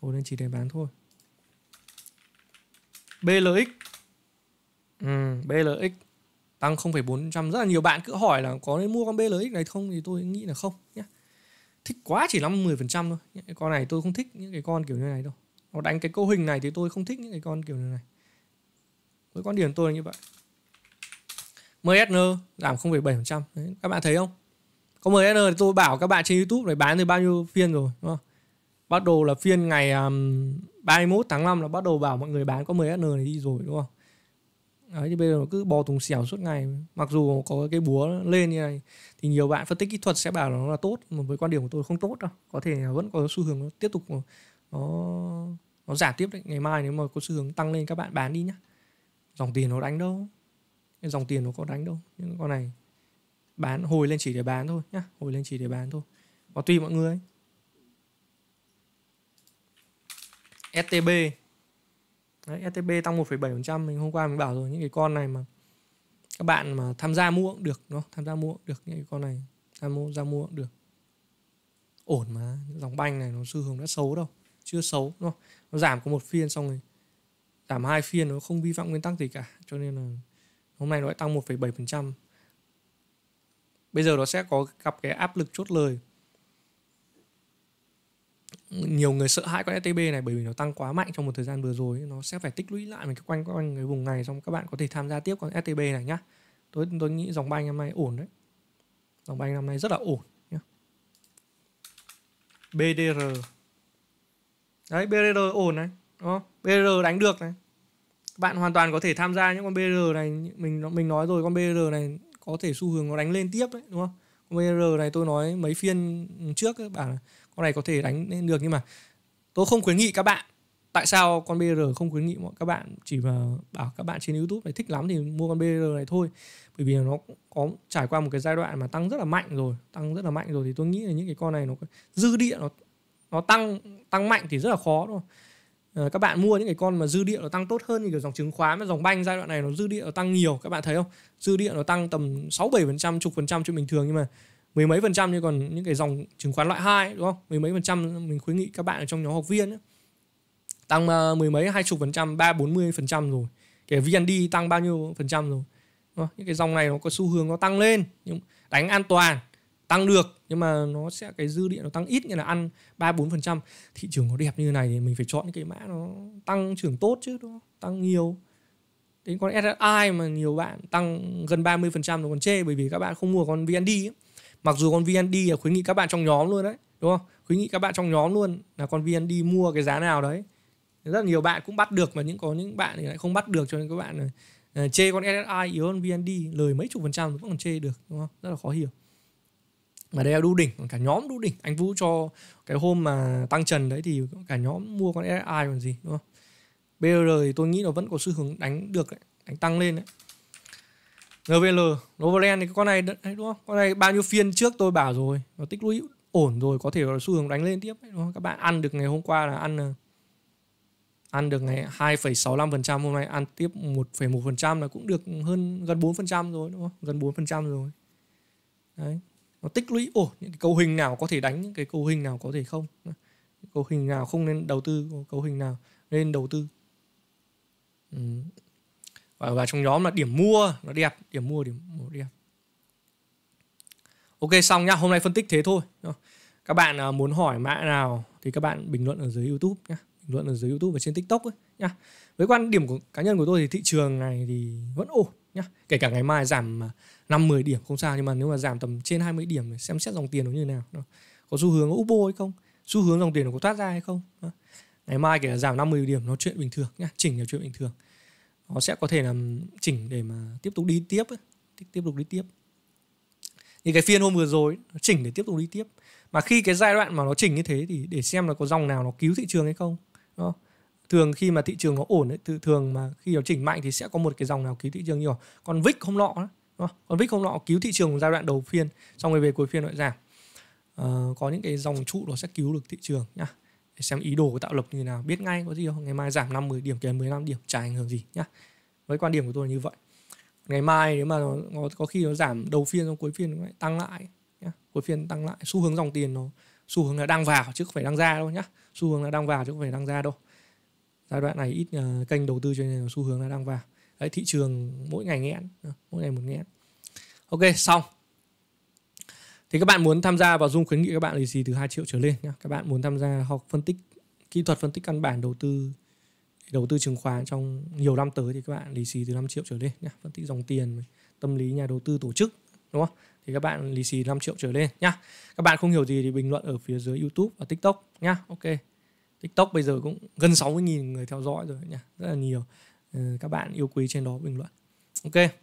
Hồi lên chỉ để bán thôi. BLX. Ừ, BLX tăng 0,400 rất là nhiều bạn cứ hỏi là có nên mua con BLX này không thì tôi nghĩ là không nhé thích quá chỉ 5 10% thôi những cái con này tôi không thích những cái con kiểu như này đâu nó đánh cái câu hình này thì tôi không thích những cái con kiểu như này với quan điểm tôi là như vậy MSN giảm 0,7%. Đấy, các bạn thấy không? Có MSN thì tôi bảo các bạn trên YouTube này bán từ bao nhiêu phiên rồi đúng không? Bắt đầu là phiên ngày um, 31 tháng 5 là bắt đầu bảo mọi người bán có MSN này đi rồi đúng không? Đấy thì bây giờ nó cứ bò tùng xẻo suốt ngày Mặc dù có cái búa lên như này Thì nhiều bạn phân tích kỹ thuật sẽ bảo nó là tốt Mà với quan điểm của tôi không tốt đâu Có thể vẫn có xu hướng nó tiếp tục Nó nó giảm tiếp đấy Ngày mai nếu mà có xu hướng tăng lên các bạn bán đi nhá Dòng tiền nó đánh đâu nhưng dòng tiền nó có đánh đâu những con này bán hồi lên chỉ để bán thôi nhá hồi lên chỉ để bán thôi và tùy mọi người ấy. STB Đấy, STB tăng 1,7% mình hôm qua mình bảo rồi những cái con này mà các bạn mà tham gia mua cũng được nó tham gia mua cũng được những cái con này tham mua ra mua cũng được ổn mà dòng banh này nó xu hướng đã xấu đâu chưa xấu đúng không? nó giảm có một phiên xong rồi giảm hai phiên nó không vi phạm nguyên tắc gì cả cho nên là hôm nay nó lại tăng 1,7%. Bây giờ nó sẽ có gặp cái áp lực chốt lời. Nhiều người sợ hãi con STB này bởi vì nó tăng quá mạnh trong một thời gian vừa rồi, nó sẽ phải tích lũy lại mình quanh quanh cái vùng này xong các bạn có thể tham gia tiếp con STB này nhá. Tôi tôi nghĩ dòng banh năm nay ổn đấy. Dòng banh năm nay rất là ổn nhá. BDR. Đấy BDR ổn này. Đó, BDR đánh được này bạn hoàn toàn có thể tham gia những con BR này mình mình nói rồi con BR này có thể xu hướng nó đánh lên tiếp đấy đúng không con BR này tôi nói mấy phiên trước ấy, bảo là con này có thể đánh lên được nhưng mà tôi không khuyến nghị các bạn tại sao con BR không khuyến nghị mọi các bạn chỉ mà bảo các bạn trên YouTube này thích lắm thì mua con BR này thôi bởi vì nó có trải qua một cái giai đoạn mà tăng rất là mạnh rồi tăng rất là mạnh rồi thì tôi nghĩ là những cái con này nó dư địa nó nó tăng tăng mạnh thì rất là khó thôi Ờ, các bạn mua những cái con mà dư địa nó tăng tốt hơn như kiểu dòng chứng khoán và dòng banh giai đoạn này nó dư địa nó tăng nhiều các bạn thấy không dư địa nó tăng tầm sáu bảy phần trăm chục phần trăm chuyện bình thường nhưng mà mười mấy phần trăm như còn những cái dòng chứng khoán loại hai đúng không mười mấy phần trăm mình khuyến nghị các bạn ở trong nhóm học viên ấy. tăng ờ, mười mấy hai chục phần trăm ba bốn mươi phần trăm rồi kể vnd tăng bao nhiêu phần trăm rồi những cái dòng này nó có xu hướng nó tăng lên nhưng đánh an toàn tăng được nhưng mà nó sẽ cái dư địa nó tăng ít như là ăn ba bốn phần trăm thị trường có đẹp như này thì mình phải chọn những cái mã nó tăng trưởng tốt chứ đúng không? tăng nhiều đến con SSI mà nhiều bạn tăng gần 30% phần trăm nó còn chê bởi vì các bạn không mua con VND ấy. mặc dù con VND là khuyến nghị các bạn trong nhóm luôn đấy đúng không khuyến nghị các bạn trong nhóm luôn là con VND mua cái giá nào đấy rất là nhiều bạn cũng bắt được mà những có những bạn thì lại không bắt được cho nên các bạn này ờ, ờ, chê con SSI yếu hơn VND lời mấy chục phần trăm vẫn còn chê được đúng không rất là khó hiểu mà đây là đu đỉnh còn cả nhóm đu đỉnh anh vũ cho cái hôm mà tăng trần đấy thì cả nhóm mua con ai còn gì đúng không BR thì tôi nghĩ nó vẫn có xu hướng đánh được đấy, đánh tăng lên đấy NVL Novaland thì con này đúng không con này bao nhiêu phiên trước tôi bảo rồi nó tích lũy ổn rồi có thể có xu hướng đánh lên tiếp đấy, đúng không? các bạn ăn được ngày hôm qua là ăn ờ, ăn được ngày 2,65% hôm nay ăn tiếp 1,1% là cũng được hơn gần 4% rồi đúng không? Gần 4% rồi. Đấy nó tích lũy ồ những cái cấu hình nào có thể đánh những cái cấu hình nào có thể không cấu hình nào không nên đầu tư cấu hình nào nên đầu tư ừ. và, trong nhóm là điểm mua nó đẹp điểm mua điểm mua đẹp ok xong nhá hôm nay phân tích thế thôi các bạn à, muốn hỏi mã nào thì các bạn bình luận ở dưới youtube nhá bình luận ở dưới youtube và trên tiktok ấy nhá với quan điểm của cá nhân của tôi thì thị trường này thì vẫn ổn nhá kể cả ngày mai giảm 5 à, 10 điểm không sao nhưng mà nếu mà giảm tầm trên 20 điểm xem xét dòng tiền nó như thế nào đó. có xu hướng upo hay không xu hướng dòng tiền nó có thoát ra hay không ngày mai kể cả giảm 50 điểm nó chuyện bình thường nhá chỉnh là chuyện bình thường nó sẽ có thể là chỉnh để mà tiếp tục đi tiếp ấy. tiếp tục đi tiếp như cái phiên hôm vừa rồi nó chỉnh để tiếp tục đi tiếp mà khi cái giai đoạn mà nó chỉnh như thế thì để xem là có dòng nào nó cứu thị trường hay không đúng không thường khi mà thị trường nó ổn ấy, thường mà khi nó chỉnh mạnh thì sẽ có một cái dòng nào cứu thị trường nhiều còn vix không lọ đó. còn vix không lọ cứu thị trường giai đoạn đầu phiên xong rồi về cuối phiên lại giảm à, có những cái dòng trụ nó sẽ cứu được thị trường nhá để xem ý đồ của tạo lập như nào biết ngay có gì không ngày mai giảm 50 điểm kèm 15 điểm chả ảnh hưởng gì nhá với quan điểm của tôi là như vậy ngày mai nếu mà nó, nó có khi nó giảm đầu phiên xong cuối phiên nó lại tăng lại nhá. cuối phiên tăng lại xu hướng dòng tiền nó xu hướng là đang vào chứ không phải đang ra đâu nhá xu hướng là đang vào chứ không phải đang ra đâu giai đoạn này ít uh, kênh đầu tư cho nên xu hướng là đang vào đấy thị trường mỗi ngày nghẽn ờ, mỗi ngày một nghẽn ok xong thì các bạn muốn tham gia vào dung khuyến nghị các bạn lì xì từ 2 triệu trở lên nhé. Các bạn muốn tham gia học phân tích kỹ thuật phân tích căn bản đầu tư đầu tư chứng khoán trong nhiều năm tới thì các bạn lì xì từ 5 triệu trở lên nhé. Phân tích dòng tiền, tâm lý nhà đầu tư tổ chức đúng không? Thì các bạn lì xì 5 triệu trở lên nhá. Các bạn không hiểu gì thì bình luận ở phía dưới YouTube và TikTok nhá. Ok tiktok bây giờ cũng gần 60.000 người theo dõi rồi nha rất là nhiều ờ, các bạn yêu quý trên đó bình luận ok